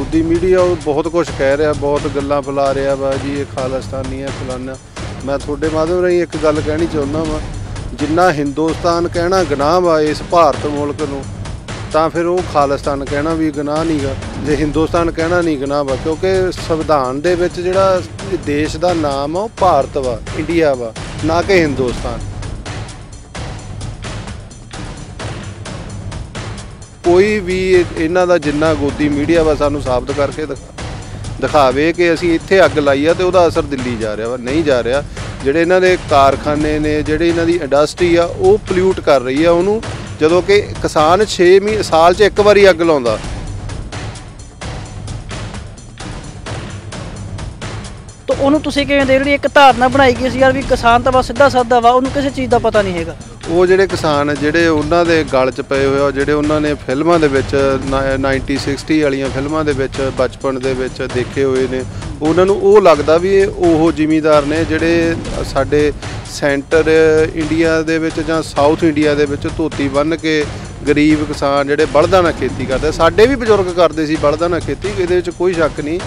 ਮੌਜੂਦੀ media ਉਹ ਬਹੁਤ ਕੁਝ ਕਹਿ ਰਿਹਾ ਬਹੁਤ ਗੱਲਾਂ ਫਲਾ ਰਿਹਾ ਵਾ ਜੀ ਇਹ ਖਾਲਸਤਾਨੀ ਹੈ ਫਲਾਨਾ ਮੈਂ ਤੁਹਾਡੇ ਮਾਧਵ ਰਹੀ ਇੱਕ ਗੱਲ ਕਹਿਣੀ ਚਾਹੁੰਦਾ ਵਾਂ ਜਿੰਨਾ ਹਿੰਦੁਸਤਾਨ ਕਹਿਣਾ ਗਨਾਹ ਵਾ ਇਸ ਭਾਰਤ ਮੁਲਕ ਨੂੰ ਤਾਂ ਫਿਰ ਉਹ ਖਾਲਸਤਾਨ ਕਹਿਣਾ ਵੀ ਗਨਾਹ ਨਹੀਂਗਾ ਜੇ ਹਿੰਦੁਸਤਾਨ ਕਹਿਣਾ ਨਹੀਂ ਗਨਾਹ ਵਾ ਕਿਉਂਕਿ ਸੰਵਿਧਾਨ ਦੇ ਵਿੱਚ ਜਿਹੜਾ ਦੇਸ਼ ਦਾ ਨਾਮ ਆ ਉਹ ਭਾਰਤ ਵਾ ਇੰਡੀਆ ਵਾ ਨਾ ਕਿ ਹਿੰਦੁਸਤਾਨ ਕੋਈ ਵੀ ਇਹਨਾਂ ਦਾ ਜਿੰਨਾ ਗੋਦੀ ਮੀਡੀਆ ਵਾ ਸਾਨੂੰ ਸਾਬਤ ਕਰਕੇ ਦਿਖਾਵੇ ਕਿ ਅਸੀਂ ਇੱਥੇ ਅੱਗ ਲਾਈ ਆ ਤੇ ਉਹਦਾ ਅਸਰ ਦਿੱਲੀ ਜਾ ਰਿਹਾ ਵਾ ਨਹੀਂ ਜਾ ਰਿਹਾ ਜਿਹੜੇ ਇਹਨਾਂ ਦੇ ਕਾਰਖਾਨੇ ਨੇ ਜਿਹੜੇ ਇਹਨਾਂ ਦੀ ਇੰਡਸਟਰੀ ਆ ਉਹ ਪੋਲਿਊਟ ਕਰ ਰਹੀ ਆ ਉਹਨੂੰ ਜਦੋਂ ਕਿ ਕਿਸਾਨ 6 ਮਹੀਨੇ ਸਾਲ 'ਚ ਇੱਕ ਵਾਰੀ ਅੱਗ ਲਾਉਂਦਾ ਤਾਂ ਉਹਨੂੰ ਤੁਸੀਂ ਕਿਵੇਂ ਦੇ ਜਿਹੜੀ ਇੱਕ ਧਾਰਨਾ ਬਣਾਈ ਗਈ ਸੀ ਯਾਰ ਵੀ ਕਿਸਾਨ ਤਾਂ ਬਸ ਸਿੱਧਾ ਸਾਦਾ ਵਾ ਉਹਨੂੰ ਕਿਸੇ ਚੀਜ਼ ਦਾ ਪਤਾ ਨਹੀਂ ਹੈਗਾ ਉਹ ਜਿਹੜੇ ਕਿਸਾਨ ਜਿਹੜੇ ਉਹਨਾਂ ਦੇ ਗਲ 'ਚ ਪਏ ਹੋਏ ਆ ਜਿਹੜੇ ਉਹਨਾਂ ਨੇ ਫਿਲਮਾਂ ਦੇ ਵਿੱਚ 90 60 ਵਾਲੀਆਂ ਫਿਲਮਾਂ ਦੇ ਵਿੱਚ ਬਚਪਨ ਦੇ ਵਿੱਚ ਦੇਖੇ ਹੋਏ ਨੇ ਉਹਨਾਂ ਨੂੰ ਉਹ ਲੱਗਦਾ ਵੀ ਇਹ ਉਹ ਜ਼ਿਮੀਦਾਰ ਨੇ ਜਿਹੜੇ ਸਾਡੇ ਸੈਂਟਰ ਇੰਡੀਆ ਦੇ ਵਿੱਚ ਜਾਂ ਸਾਊਥ ਇੰਡੀਆ ਦੇ ਵਿੱਚ ਧੋਤੀ ਬੰਨ ਕੇ ਗਰੀਬ ਕਿਸਾਨ ਜਿਹੜੇ ਬਲਦਾਂ ਨਾਲ ਖੇਤੀ ਕਰਦੇ ਸਾਡੇ ਵੀ ਬਜ਼ੁਰਗ ਕਰਦੇ ਸੀ ਬਲਦਾਂ ਨਾਲ ਖੇਤੀ ਇਹਦੇ ਵਿੱਚ ਕੋਈ ਸ਼ੱਕ ਨਹੀਂ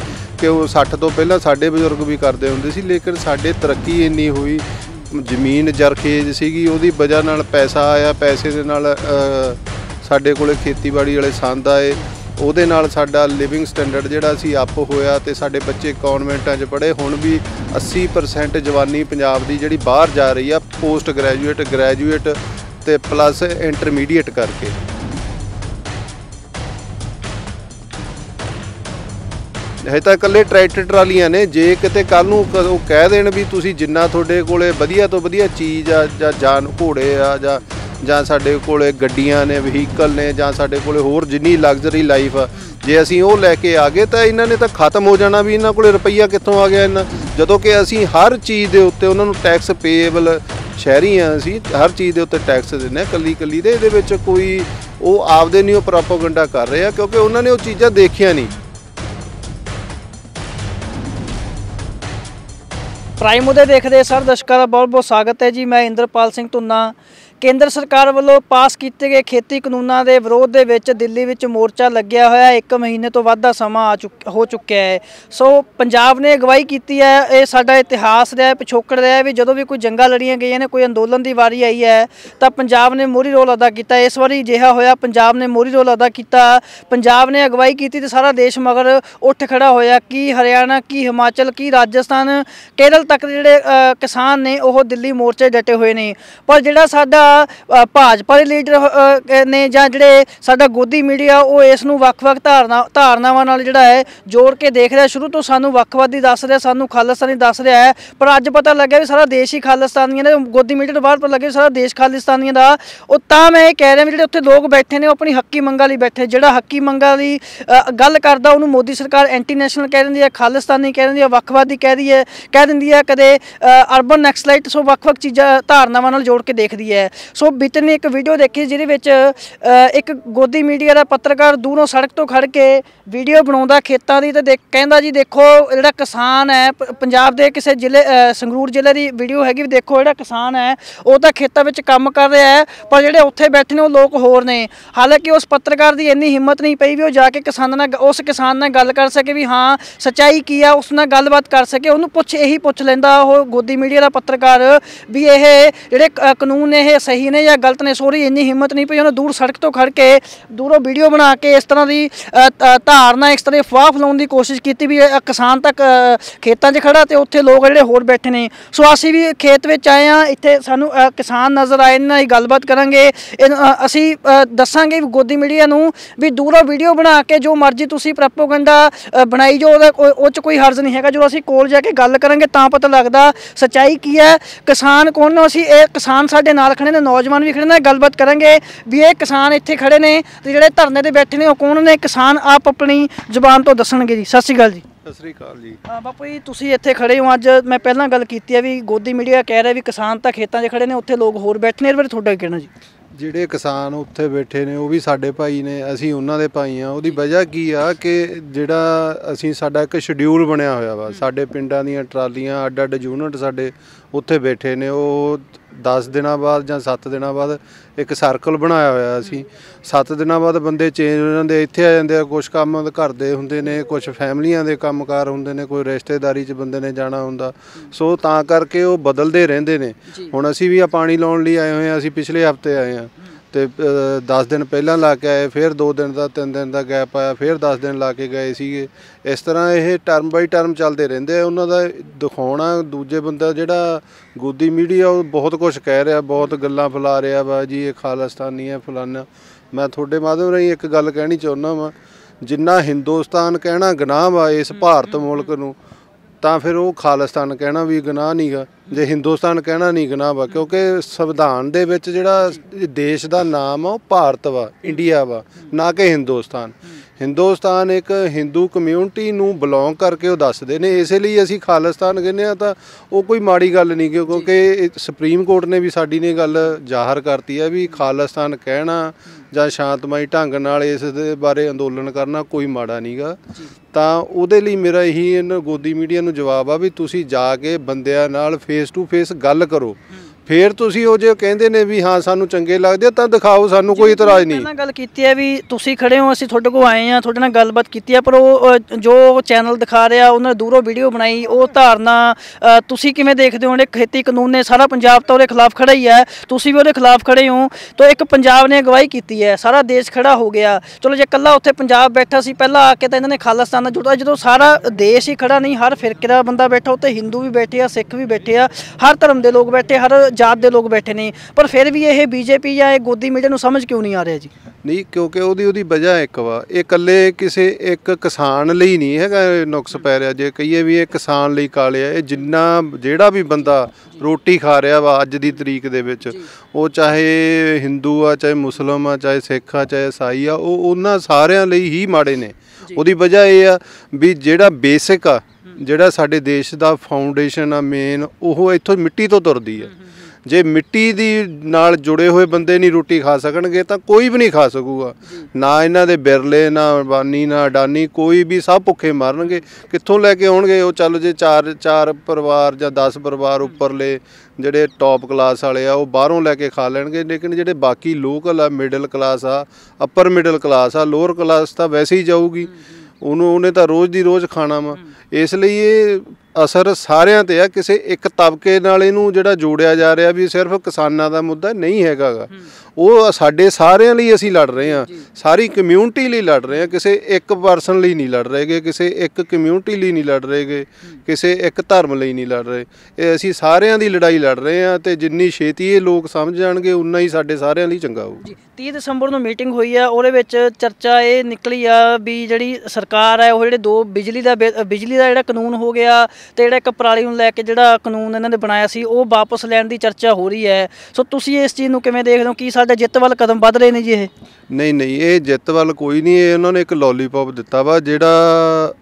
ਕਿ ਉਹ 60 ਤੋਂ ਪਹਿਲਾਂ ਸਾਡੇ ਬਜ਼ੁਰਗ ਵੀ ਕਰਦੇ ਹੁੰਦੇ ਸੀ ਲੇਕਿਨ ਸਾਡੇ ਤਰੱਕੀ ਇੰਨੀ ਹੋਈ ਜ਼ਮੀਨ ਜਰਖੇਜ ਸੀਗੀ ਉਹਦੀ ਵਜ੍ਹਾ ਨਾਲ ਪੈਸਾ ਆਇਆ ਪੈਸੇ ਦੇ ਨਾਲ ਸਾਡੇ ਕੋਲੇ ਖੇਤੀਬਾੜੀ ਵਾਲੇ ਸੰਦ ਆਏ ਉਹਦੇ ਨਾਲ ਸਾਡਾ ਲਿਵਿੰਗ ਸਟੈਂਡਰਡ ਜਿਹੜਾ ਸੀ ਅਪ ਹੋਇਆ ਤੇ ਸਾਡੇ ਬੱਚੇ ਕਾਨਵੈਂਟਾਂ 'ਚ ਪੜ੍ਹੇ ਹੁਣ ਵੀ 80% ਜਵਾਨੀ ਪੰਜਾਬ ਦੀ ਜਿਹੜੀ ਬਾਹਰ ਜਾ ਰਹੀ ਆ ਪੋਸਟ ਗ੍ਰੈਜੂਏਟ ਗ੍ਰੈਜੂਏਟ ਤੇ ਪਲੱਸ ਇੰਟਰਮੀਡੀਏਟ ਕਰਕੇ ਹਜੇ ਤਾਂ ਇਕੱਲੇ ਟਰੈਕਟਰ ਟਰਾਲੀਆਂ ਨੇ ਜੇ ਕਿਤੇ ਕੱਲ ਨੂੰ ਉਹ ਕਹਿ ਦੇਣ ਵੀ ਤੁਸੀਂ ਜਿੰਨਾ ਤੁਹਾਡੇ ਕੋਲੇ ਵਧੀਆ ਤੋਂ ਵਧੀਆ ਚੀਜ਼ ਆ ਜਾਂ ਜਾਨ ਘੋੜੇ ਆ ਜਾਂ ਜਾਂ ਸਾਡੇ ਕੋਲੇ ਗੱਡੀਆਂ ਨੇ ਵਹੀਕਲ ਨੇ ਜਾਂ ਸਾਡੇ ਕੋਲੇ ਹੋਰ ਜਿੰਨੀ ਲਗਜ਼ਰੀ ਲਾਈਫ ਆ ਜੇ ਅਸੀਂ ਉਹ ਲੈ ਕੇ ਆ ਗਏ ਤਾਂ ਇਹਨਾਂ ਨੇ ਤਾਂ ਖਤਮ ਹੋ ਜਾਣਾ ਵੀ ਇਹਨਾਂ ਕੋਲੇ ਰੁਪਈਆ ਕਿੱਥੋਂ ਆ ਗਿਆ ਇਹਨਾਂ ਜਦੋਂ ਕਿ ਅਸੀਂ ਹਰ ਚੀਜ਼ ਦੇ ਉੱਤੇ ਉਹਨਾਂ ਨੂੰ ਟੈਕਸ ਪੇਏਬਲ ਸ਼ਹਿਰੀ ਆ ਅਸੀਂ ਹਰ ਚੀਜ਼ ਦੇ ਉੱਤੇ ਟੈਕਸ ਦਿੰਨੇ ਕੱਲੀ ਕੱਲੀ ਦੇ ਇਹਦੇ ਵਿੱਚ ਕੋਈ ਉਹ ਆਪਦੇ ਨਹੀਂ ਉਹ ਪ੍ਰੋਪਾਗੈਂਡਾ ਕਰ ਰਹੇ ਆ ਕਿਉਂਕਿ ਉਹਨਾਂ ਨੇ ਉਹ ਚੀਜ਼ਾਂ ਦੇਖੀਆਂ ਨਹੀਂ ਪ੍ਰਾਈਮ ਉਹਦੇ ਦੇਖਦੇ ਸਰ ਦਰਸ਼ਕਾਂ ਦਾ ਬਹੁਤ ਬਹੁਤ ਸਵਾਗਤ ਹੈ ਜੀ ਮੈਂ ਇੰਦਰਪਾਲ ਸਿੰਘ ਤੁੰਨਾ ਕੇਂਦਰ ਸਰਕਾਰ ਵੱਲੋਂ ਪਾਸ ਕੀਤੇ ਗਏ ਖੇਤੀ ਕਾਨੂੰਨਾਂ ਦੇ ਵਿਰੋਧ ਦੇ ਵਿੱਚ ਦਿੱਲੀ ਵਿੱਚ ਮੋਰਚਾ ਲੱਗਿਆ ਹੋਇਆ ਹੈ 1 ਮਹੀਨੇ ਤੋਂ ਵੱਧ ਦਾ ਸਮਾਂ ਆ ਹੋ ਚੁੱਕਿਆ ਹੈ ਸੋ ਪੰਜਾਬ ਨੇ ਅਗਵਾਈ ਕੀਤੀ ਹੈ ਇਹ ਸਾਡਾ ਇਤਿਹਾਸ ਰਿਹਾ ਹੈ ਪਿਛੋਕੜ ਰਿਹਾ ਹੈ ਵੀ ਜਦੋਂ ਵੀ ਕੋਈ ਜੰਗਾਂ ਲੜੀਆਂ ਗਈਆਂ ਨੇ ਕੋਈ ਅੰਦੋਲਨ ਦੀ ਵਾਰੀ ਆਈ ਹੈ ਤਾਂ ਪੰਜਾਬ ਨੇ ਮੋਰੀ ਰੋਲ ਅਦਾ ਕੀਤਾ ਇਸ ਵਾਰੀ ਜਿਹਾ ਹੋਇਆ ਪੰਜਾਬ ਨੇ ਮੋਰੀ ਰੋਲ ਅਦਾ ਕੀਤਾ ਪੰਜਾਬ ਨੇ ਅਗਵਾਈ ਕੀਤੀ ਤੇ ਸਾਰਾ ਦੇਸ਼ ਮਗਰ ਉੱਠ ਖੜਾ ਹੋਇਆ ਕਿ ਹਰਿਆਣਾ ਕੀ ਹਿਮਾਚਲ ਕੀ ਰਾਜਸਥਾਨ ਕੇਰਲ ਤੱਕ ਜਿਹੜੇ ਕਿਸਾਨ ਨੇ ਉਹ ਦਿੱਲੀ ਮੋਰਚੇ ਡਟੇ ਹੋਏ ਨੇ ਪਰ ਜਿਹੜਾ ਸਾਡਾ ਜਿਹੜਾ ਭਾਜਪਾ ਦੇ ਲੀਡਰ ਨੇ ਜਾਂ ਜਿਹੜੇ ਸਾਡਾ ਗੋਦੀ ਮੀਡੀਆ ਉਹ ਇਸ ਨੂੰ ਵੱਖ-ਵੱਖ ਧਾਰਨਾ ਧਾਰਨਾਵਾਂ ਨਾਲ ਜਿਹੜਾ ਹੈ ਜੋੜ ਕੇ ਦੇਖ ਰਿਹਾ ਸ਼ੁਰੂ ਤੋਂ ਸਾਨੂੰ ਵੱਖਵਾਦੀ ਦੱਸ ਰਿਹਾ ਸਾਨੂੰ ਖਾਲਸਤਾਨੀ ਦੱਸ ਰਿਹਾ ਹੈ ਪਰ ਅੱਜ ਪਤਾ ਲੱਗਿਆ ਵੀ ਸਾਰਾ ਦੇਸ਼ ਹੀ ਖਾਲਸਤਾਨੀਆਂ ਨੇ ਗੋਦੀ ਮੀਡੀਆ ਤੋਂ ਬਾਅਦ ਪਤਾ ਲੱਗਿਆ ਸਾਰਾ ਦੇਸ਼ ਖਾਲਸਤਾਨੀਆਂ ਦਾ ਉਹ ਤਾਂ ਮੈਂ ਇਹ ਕਹਿ ਰਿਹਾ ਵੀ ਜਿਹੜੇ ਉੱਥੇ ਲੋਕ ਬੈਠੇ ਨੇ ਉਹ ਆਪਣੀ ਹੱਕੀ ਮੰਗਾਂ ਲਈ ਬੈਠੇ ਜਿਹੜਾ ਹੱਕੀ ਮੰਗਾਂ ਦੀ ਗੱਲ ਕਰਦਾ ਉਹਨੂੰ ਮੋਦੀ ਸਰਕਾਰ ਐਂਟੀ ਨੈਸ਼ਨਲ ਕਹਿ ਦਿੰਦੀ ਹੈ ਖਾਲਸਤਾਨੀ ਕਹਿ ਦਿੰਦੀ ਹੈ ਵੱਖਵਾਦੀ ਕਹਿ ਦਈਏ ਹੈ ਕਹਿ ਦਿੰਦੀ ਹੈ ਕਦੇ ਅਰਬਨ ਨੈਕਸਲਾਈਟ ਸੋ ਵੱਖ-ਵੱਖ ਚੀਜ਼ਾਂ ਧਾਰਨਾਵਾਂ ਨਾਲ ਜੋੜ ਕੇ ਦੇਖਦੀ ਹੈ ਸੋ ਬੀਤੇ ਨੇ ਇੱਕ ਵੀਡੀਓ ਦੇਖੀ ਜਿਹਦੇ ਵਿੱਚ ਇੱਕ ਗੋਦੀ ਮੀਡੀਆ ਦਾ ਪੱਤਰਕਾਰ ਦੂਰੋਂ ਸੜਕ ਤੋਂ ਖੜ ਕੇ ਵੀਡੀਓ ਬਣਾਉਂਦਾ ਖੇਤਾਂ ਦੀ ਤੇ ਕਹਿੰਦਾ ਜੀ ਦੇਖੋ ਜਿਹੜਾ ਕਿਸਾਨ ਹੈ ਪੰਜਾਬ ਦੇ ਕਿਸੇ ਜ਼ਿਲ੍ਹੇ ਸੰਗਰੂਰ ਜ਼ਿਲ੍ਹੇ ਦੀ ਵੀਡੀਓ ਹੈਗੀ ਵੀ ਦੇਖੋ ਜਿਹੜਾ ਕਿਸਾਨ ਹੈ ਉਹ ਤਾਂ ਖੇਤਾਂ ਵਿੱਚ ਕੰਮ ਕਰ ਰਿਹਾ ਹੈ ਪਰ ਜਿਹੜੇ ਉੱਥੇ ਬੈਠੇ ਨੇ ਉਹ ਲੋਕ ਹੋਰ ਨੇ ਹਾਲਾਂਕਿ ਉਸ ਪੱਤਰਕਾਰ ਦੀ ਇੰਨੀ ਹਿੰਮਤ ਨਹੀਂ ਪਈ ਵੀ ਉਹ ਜਾ ਕੇ ਕਿਸਾਨ ਨਾਲ ਉਸ ਕਿਸਾਨ ਨਾਲ ਗੱਲ ਕਰ ਸਕੇ ਵੀ ਹਾਂ ਸਚਾਈ ਕੀ ਆ ਉਸ ਨਾਲ ਗੱਲਬਾਤ ਕਰ ਸਕੇ ਉਹਨੂੰ ਪੁੱਛ ਇਹੀ ਪੁੱਛ ਲੈਂਦਾ ਉਹ ਗੋਦੀ ਮੀਡੀਆ ਦਾ ਪੱਤਰਕਾਰ ਵੀ ਇਹ ਜਿਹੜੇ ਕਾਨੂੰਨ ਨੇ ਇਹ ਸਹੀ ਨੇ ਜਾਂ ਗਲਤ ਨੇ ਸੋਰੀ ਇੰਨੀ ਹਿੰਮਤ ਨਹੀਂ ਪਈ ਉਹਨਾਂ ਦੂਰ ਸੜਕ ਤੋਂ ਖੜ ਕੇ ਦੂਰੋਂ ਵੀਡੀਓ ਬਣਾ ਕੇ ਇਸ ਤਰ੍ਹਾਂ ਦੀ ਧਾਰਨਾ ਇਸ ਤਰ੍ਹਾਂ ਫਵਾਹ ਫਲਾਉਣ ਦੀ ਕੋਸ਼ਿਸ਼ ਕੀਤੀ ਵੀ ਕਿਸਾਨ ਤੱਕ ਖੇਤਾਂ 'ਚ ਖੜਾ ਤੇ ਉੱਥੇ ਲੋਕ ਜਿਹੜੇ ਹੋਰ ਬੈਠੇ ਨੇ ਸੋ ਅਸੀਂ ਵੀ ਖੇਤ ਵਿੱਚ ਆਏ ਆ ਇੱਥੇ ਸਾਨੂੰ ਕਿਸਾਨ ਨਜ਼ਰ ਆਏ ਨਾਲ ਹੀ ਗੱਲਬਾਤ ਕਰਾਂਗੇ ਅਸੀਂ ਦੱਸਾਂਗੇ ਗੋਦੀ ਮੀਡੀਆ ਨੂੰ ਵੀ ਦੂਰੋਂ ਵੀਡੀਓ ਬਣਾ ਕੇ ਜੋ ਮਰਜ਼ੀ ਤੁਸੀਂ ਪ੍ਰੋਪਗੈਂਡਾ ਬਣਾਈ ਜੋ ਉਹ 'ਚ ਕੋਈ ਹਰਜ਼ ਨਹੀਂ ਹੈਗਾ ਜਦੋਂ ਅਸੀਂ ਕੋਲ ਜਾ ਕੇ ਗੱਲ ਕਰਾਂਗੇ ਤਾਂ ਪਤਾ ਲੱਗਦਾ ਸਚਾਈ ਕੀ ਹੈ ਕਿਸਾਨ ਕੋਣ ਨੇ ਅਸੀਂ ਇਹ ਕਿਸਾਨ ਸਾਡੇ ਨਾਲ ਖੜੇ ਨੇ ਨੌਜਵਾਨ ਵੀ ਖੜੇ ਨੇ ਗੱਲਬਾਤ ਕਰਾਂਗੇ ਵੀ ਇਹ ਕਿਸਾਨ ਇੱਥੇ ਖੜੇ ਨੇ ਤੇ ਜਿਹੜੇ ਧਰਨੇ ਤੇ ਬੈਠੇ ਨੇ ਉਹ ਕੌਣ ਨੇ ਕਿਸਾਨ ਆਪ ਆਪਣੀ ਜ਼ੁਬਾਨ ਤੋਂ ਦੱਸਣਗੇ ਜੀ ਸਤਿ ਸ਼੍ਰੀ ਅਕਾਲ ਜੀ ਸਤਿ ਸ੍ਰੀ ਅਕਾਲ ਜੀ ਹਾਂ ਬਾਪੂ ਜੀ ਤੁਸੀਂ ਇੱਥੇ ਖੜੇ ਹੋ ਅੱਜ ਮੈਂ ਪਹਿਲਾਂ ਗੱਲ ਕੀਤੀ ਹੈ ਵੀ ਗੋਦੀ ਮੀਡੀਆ ਕਹਿ ਰਿਹਾ ਵੀ ਕਿਸਾਨ ਤਾਂ ਖੇਤਾਂ 'ਚ ਖੜੇ ਨੇ ਉੱਥੇ ਲੋਕ ਹੋਰ ਬੈਠੇ ਨੇ ਇਹ ਬਾਰੇ ਤੁਹਾਡਾ ਕੀ ਕਹਿਣਾ ਜੀ ਜਿਹੜੇ ਕਿਸਾਨ ਉੱਥੇ ਬੈਠੇ ਨੇ ਉਹ ਵੀ ਸਾਡੇ ਭਾਈ ਨੇ ਅਸੀਂ ਉਹਨਾਂ ਦੇ ਭਾਈ ਆ ਉਹਦੀ ਵਜ੍ਹਾ ਕੀ ਆ ਕਿ ਜਿਹੜਾ ਅਸੀਂ ਸਾਡਾ ਇੱਕ ਸ਼ਡਿਊਲ ਬਣਿਆ ਹੋਇਆ ਵਾ ਸਾਡੇ ਪਿੰਡਾਂ ਦੀਆਂ ਟਰਾਲੀਆਂ ਅੱਡ ਅੱਡ ਯੂਨਿਟ ਸਾਡੇ ਉੱਥੇ ਬੈਠੇ ਨੇ ਉਹ 10 ਦਿਨਾਂ ਬਾਅਦ ਜਾਂ 7 ਦਿਨਾਂ ਬਾਅਦ ਇੱਕ ਸਰਕਲ ਬਣਾਇਆ ਹੋਇਆ ਸੀ 7 ਦਿਨਾਂ ਬਾਅਦ ਬੰਦੇ ਚੇਂਜ ਹੋ ਜਾਂਦੇ ਇੱਥੇ ਆ ਜਾਂਦੇ ਆ ਕੁਝ ਕੰਮ ਘਰ ਦੇ ਹੁੰਦੇ ਨੇ ਕੁਝ ਫੈਮਲੀਆਂ ਦੇ ਕੰਮਕਾਰ ਹੁੰਦੇ ਨੇ ਕੋਈ ਰਿਸ਼ਤੇਦਾਰੀ 'ਚ ਬੰਦੇ ਨੇ ਜਾਣਾ ਹੁੰਦਾ ਸੋ ਤਾਂ ਕਰਕੇ ਉਹ ਬਦਲਦੇ ਰਹਿੰਦੇ ਨੇ ਹੁਣ ਅਸੀਂ ਵੀ ਆ ਪਾਣੀ ਲਾਉਣ ਲਈ ਆਏ ਹੋਏ ਆ ਅਸੀਂ ਪਿਛਲੇ ਹਫਤੇ ਆਏ ਆ ਤੇ 10 ਦਿਨ ਪਹਿਲਾਂ ਲਾ ਕੇ ਆਏ ਫਿਰ 2 ਦਿਨ ਦਾ 3 ਦਿਨ ਦਾ ਗੈਪ ਆਇਆ ਫਿਰ 10 ਦਿਨ ਲਾ ਕੇ ਗਏ ਸੀਗੇ ਇਸ ਤਰ੍ਹਾਂ ਇਹ ਟਰਮ ਬਾਈ ਟਰਮ ਚੱਲਦੇ ਰਹਿੰਦੇ ਆ ਉਹਨਾਂ ਦਾ ਦਿਖਾਉਣਾ ਦੂਜੇ ਬੰਦੇ ਜਿਹੜਾ ਗੋਦੀ ਮੀਡੀਆ ਉਹ ਬਹੁਤ ਕੁਝ ਕਹਿ ਰਿਹਾ ਬਹੁਤ ਗੱਲਾਂ ਫੁਲਾ ਰਿਹਾ ਵਾ ਜੀ ਇਹ ਖਾਲਸਤਾਨੀ ਹੈ ਫਲਾਨਾ ਮੈਂ ਤੁਹਾਡੇ ਮਾਧਵ ਰਹੀ ਇੱਕ ਗੱਲ ਕਹਿਣੀ ਚਾਹੁੰਦਾ ਵਾਂ ਜਿੰਨਾ ਹਿੰਦੁਸਤਾਨ ਕਹਿਣਾ ਗਨਾਹ ਵਾ ਇਸ ਭਾਰਤ ਮੁਲਕ ਨੂੰ ਤਾਂ ਫਿਰ ਉਹ ਖਾਲਸਤਾਨ ਕਹਿਣਾ ਵੀ ਗਨਾਹ ਨਹੀਂਗਾ ਜੇ ਹਿੰਦੁਸਤਾਨ ਕਹਿਣਾ ਨਹੀਂ ਗਨਾ ਵਾ ਕਿਉਂਕਿ ਸੰਵਿਧਾਨ ਦੇ ਵਿੱਚ ਜਿਹੜਾ ਦੇਸ਼ ਦਾ ਨਾਮ ਆ ਉਹ ਭਾਰਤ ਵਾ ਇੰਡੀਆ ਵਾ ਨਾ ਕਿ ਹਿੰਦੁਸਤਾਨ ਹਿੰਦੁਸਤਾਨ ਇੱਕ ਹਿੰਦੂ ਕਮਿਊਨਿਟੀ ਨੂੰ ਬਿਲੋਂਗ ਕਰਕੇ ਉਹ ਦੱਸਦੇ ਨੇ ਇਸੇ ਲਈ ਅਸੀਂ ਖਾਲਿਸਤਾਨ ਕਹਿੰਦੇ ਆ ਤਾਂ ਉਹ ਕੋਈ ਮਾੜੀ ਗੱਲ ਨਹੀਂ ਕਿਉਂਕਿ ਸੁਪਰੀਮ ਕੋਰਟ ਨੇ ਵੀ ਸਾਡੀ ਨੇ ਗੱਲ ਜ਼ਾਹਰ ਕਰਤੀ ਹੈ ਵੀ ਖਾਲਿਸਤਾਨ ਕਹਿਣਾ ਜਾਂ ਸ਼ਾਂਤਮਈ ਢੰਗ ਨਾਲ ਇਸ ਦੇ ਬਾਰੇ ਅੰਦੋਲਨ ਕਰਨਾ ਕੋਈ ਮਾੜਾ ਨਹੀਂਗਾ ਤਾਂ ਉਹਦੇ ਲਈ ਮੇਰਾ ਇਹੀ ਇਹਨਾਂ ਗੋਦੀ ਮੀਡੀਆ ਨੂੰ ਜਵਾਬ ਆ ਵੀ ਤੁਸੀਂ ਜਾ ਕੇ ਬੰਦਿਆਂ ਨਾਲ ਫੇਸ ਟੂ ਫੇਸ ਗੱਲ ਕਰੋ ਫੇਰ ਤੁਸੀਂ ਉਹ ਜੇ ਕਹਿੰਦੇ ਨੇ ਵੀ ਹਾਂ ਸਾਨੂੰ ਚੰਗੇ ਲੱਗਦੇ ਤਾਂ ਦਿਖਾਓ ਸਾਨੂੰ ਕੋਈ ਇਤਰਾਜ਼ ਨਹੀਂ ਪਹਿਲਾਂ ਗੱਲ ਕੀਤੀ ਹੈ ਵੀ ਤੁਸੀਂ ਖੜੇ ਹੋ ਅਸੀਂ ਤੁਹਾਡੇ ਕੋਲ ਆਏ ਆ ਤੁਹਾਡੇ ਨਾਲ ਗੱਲਬਾਤ ਕੀਤੀ ਹੈ ਪਰ ਉਹ ਜੋ ਚੈਨਲ ਦਿਖਾ ਰਿਹਾ ਉਹਨਾਂ ਨੇ ਦੂਰੋਂ ਵੀਡੀਓ ਬਣਾਈ ਉਹ ਧਾਰਨਾ ਤੁਸੀਂ ਕਿਵੇਂ ਦੇਖਦੇ ਹੋ ਉਹਨੇ ਖੇਤੀ ਕਾਨੂੰਨ ਨੇ ਸਾਰਾ ਪੰਜਾਬ ਤਾਂ ਉਹਦੇ ਖਿਲਾਫ ਖੜਾ ਹੀ ਹੈ ਤੁਸੀਂ ਵੀ ਉਹਦੇ ਖਿਲਾਫ ਖੜੇ ਹੋ ਤਾਂ ਇੱਕ ਪੰਜਾਬ ਨੇ ਅਗਵਾਈ ਕੀਤੀ ਹੈ ਸਾਰਾ ਦੇਸ਼ ਖੜਾ ਹੋ ਗਿਆ ਚਲੋ ਜੇ ਕੱਲਾ ਉੱਥੇ ਪੰਜਾਬ ਬੈਠਾ ਸੀ ਪਹਿਲਾਂ ਆ ਕੇ ਤਾਂ ਇਹਨਾਂ ਨੇ ਖਾਲਸਾ ਨਾਲ ਜੁੜਦਾ ਜਦੋਂ ਸਾਰਾ ਦੇਸ਼ ਹੀ ਖੜਾ ਨਹੀਂ ਹਰ ਫਿਰਕੇ ਦਾ ਬੰਦਾ ਬੈਠਾ ਉੱਥੇ ਹਿੰਦੂ ਵੀ ਬੈਠੇ ਆ ਸਿੱਖ ਵੀ ਬੈਠੇ ਆ ਹਰ ਧਰਮ ਦੇ ਲੋਕ ਬੈਠੇ ਹਰ ਜਾਤ ਦੇ ਲੋਕ ਬੈਠੇ ਨੇ ਪਰ ਫਿਰ ਵੀ ਇਹ ਬੀਜੇਪੀ ਜਾਂ ਇਹ ਗੋਦੀ ਮੀਡੀਆ ਨੂੰ ਸਮਝ ਕਿਉਂ ਨਹੀਂ ਆ ਰਿਹਾ ਜੀ ਨਹੀਂ ਕਿਉਂਕਿ ਉਹਦੀ ਉਹਦੀ ਵਜ੍ਹਾ ਇੱਕ ਵਾ ਇਹ ਇਕੱਲੇ ਕਿਸੇ ਇੱਕ ਕਿਸਾਨ ਲਈ ਨਹੀਂ ਹੈਗਾ ਨੁਕਸ ਪੈ ਰਿਹਾ ਜੇ ਕਹੀਏ ਵੀ ਇਹ ਕਿਸਾਨ ਲਈ ਕਾਲਿਆ ਇਹ ਜਿੰਨਾ ਜਿਹੜਾ ਵੀ ਬੰਦਾ ਰੋਟੀ ਖਾ ਰਿਹਾ ਵਾ ਅੱਜ ਦੀ ਤਰੀਕ ਦੇ ਵਿੱਚ ਉਹ ਚਾਹੇ ਹਿੰਦੂ ਆ ਚਾਹੇ ਮੁਸਲਮ ਆ ਚਾਹੇ ਸਿੱਖ ਆ ਚਾਹੇ ਈਸਾਈ ਆ ਉਹ ਉਹਨਾਂ ਸਾਰਿਆਂ ਲਈ ਹੀ ਮਾੜੇ ਨੇ ਉਹਦੀ ਵਜ੍ਹਾ ਇਹ ਆ ਵੀ ਜਿਹੜਾ ਬੇਸਿਕ ਆ ਜਿਹੜਾ ਸਾਡੇ ਦੇਸ਼ ਦਾ ਫਾਊਂਡੇਸ਼ਨ ਆ ਮੇਨ ਉਹ ਇੱਥੋਂ ਮਿੱਟੀ ਤੋਂ ਤੁਰਦੀ ਆ ਜੇ ਮਿੱਟੀ ਦੀ ਨਾਲ ਜੁੜੇ ਹੋਏ ਬੰਦੇ ਨਹੀਂ ਰੋਟੀ ਖਾ ਸਕਣਗੇ ਤਾਂ ਕੋਈ ਵੀ ਨਹੀਂ ਖਾ ਸਕੂਗਾ ਨਾ ਇਹਨਾਂ ਦੇ ਬਿਰਲੇ ਨਾ ਬਾਨੀ ਨਾ ਡਾਨੀ ਕੋਈ ਵੀ ਸਭ ਭੁੱਖੇ ਮਰਨਗੇ ਕਿੱਥੋਂ ਲੈ ਕੇ ਆਉਣਗੇ ਉਹ ਚੱਲ ਜੇ ਚਾਰ ਚਾਰ ਪਰਿਵਾਰ ਜਾਂ 10 ਪਰਿਵਾਰ ਉੱਪਰਲੇ ਜਿਹੜੇ ਟੌਪ ਕਲਾਸ ਵਾਲੇ ਆ ਉਹ ਬਾਹਰੋਂ ਲੈ ਕੇ ਖਾ ਲੈਣਗੇ ਲੇਕਿਨ ਜਿਹੜੇ ਬਾਕੀ ਲੋਕਲ ਆ ਮਿਡਲ ਕਲਾਸ ਆ ਅਪਰ ਮਿਡਲ ਕਲਾਸ ਆ ਲੋਅਰ ਕਲਾਸ ਤਾਂ ਵੈਸੇ ਹੀ ਜਾਊਗੀ ਉਹਨੂੰ ਉਹਨੇ ਤਾਂ ਰੋਜ਼ ਦੀ ਰੋਜ਼ ਖਾਣਾ ਵਾ ਇਸ ਲਈ ਇਹ ਅਸਰ ਸਾਰਿਆਂ ਤੇ ਆ ਕਿਸੇ ਇੱਕ ਤਬਕੇ ਨਾਲ ਇਹਨੂੰ ਜਿਹੜਾ ਜੋੜਿਆ ਜਾ ਰਿਹਾ ਵੀ ਸਿਰਫ ਕਿਸਾਨਾਂ ਦਾ ਮੁੱਦਾ ਨਹੀਂ ਹੈਗਾਗਾ ਉਹ ਸਾਡੇ ਸਾਰਿਆਂ ਲਈ ਅਸੀਂ ਲੜ ਰਹੇ ਆ ਸਾਰੀ ਕਮਿਊਨਿਟੀ ਲਈ ਲੜ ਰਹੇ ਆ ਕਿਸੇ ਇੱਕ ਪਰਸਨ ਲਈ ਨਹੀਂ ਲੜ ਰਹੇਗੇ ਕਿਸੇ ਇੱਕ ਕਮਿਊਨਿਟੀ ਲਈ ਨਹੀਂ ਲੜ ਰਹੇਗੇ ਕਿਸੇ ਇੱਕ ਧਰਮ ਲਈ ਨਹੀਂ ਲੜ ਰਹੇ ਇਹ ਅਸੀਂ ਸਾਰਿਆਂ ਦੀ ਲੜਾਈ ਲੜ ਰਹੇ ਆ ਤੇ ਜਿੰਨੀ ਛੇਤੀ ਇਹ ਲੋਕ ਸਮਝ ਜਾਣਗੇ ਉਨਾ ਹੀ ਸਾਡੇ ਸਾਰਿਆਂ ਲਈ ਚੰਗਾ ਹੋਊ ਜੀ 30 ਦਸੰਬਰ ਨੂੰ ਮੀਟਿੰਗ ਹੋਈ ਆ ਉਹਦੇ ਵਿੱਚ ਚਰਚਾ ਇਹ ਨਿਕਲੀ ਆ ਵੀ ਜਿਹੜੀ ਸਰਕਾਰ ਹੈ ਉਹ ਜਿਹੜੇ ਦੋ ਬਿਜਲੀ ਦਾ ਬਿਜਲੀ ਦਾ ਜਿਹੜਾ ਕਾਨੂੰਨ ਹੋ ਗਿਆ ਤੇ ਜਿਹੜਾ ਇੱਕ ਪਰਾਲੀ ਨੂੰ ਲੈ ਕੇ ਜਿਹੜਾ ਕਾਨੂੰਨ ਇਹਨਾਂ ਨੇ ਬਣਾਇਆ ਸੀ ਉਹ ਵਾਪਸ ਲੈਣ ਦੀ ਚਰਚਾ ਹੋ ਰਹੀ ਹੈ ਸੋ ਤੁਸੀਂ ਇਸ ਚੀਜ਼ ਨੂੰ ਕਿਵੇਂ ਦੇਖਦੇ ਹੋ ਕੀ ਸਾਡਾ ਜਿੱਤ ਵੱਲ ਕਦਮ ਵੱਧ ਰਹੇ ਨੇ ਜੀ ਇਹ ਨਹੀਂ ਨਹੀਂ ਇਹ ਜਿੱਤ ਵੱਲ ਕੋਈ ਨਹੀਂ ਇਹ ਉਹਨਾਂ ਨੇ ਇੱਕ ਲੋਲੀਪੌਪ ਦਿੱਤਾ ਵਾ ਜਿਹੜਾ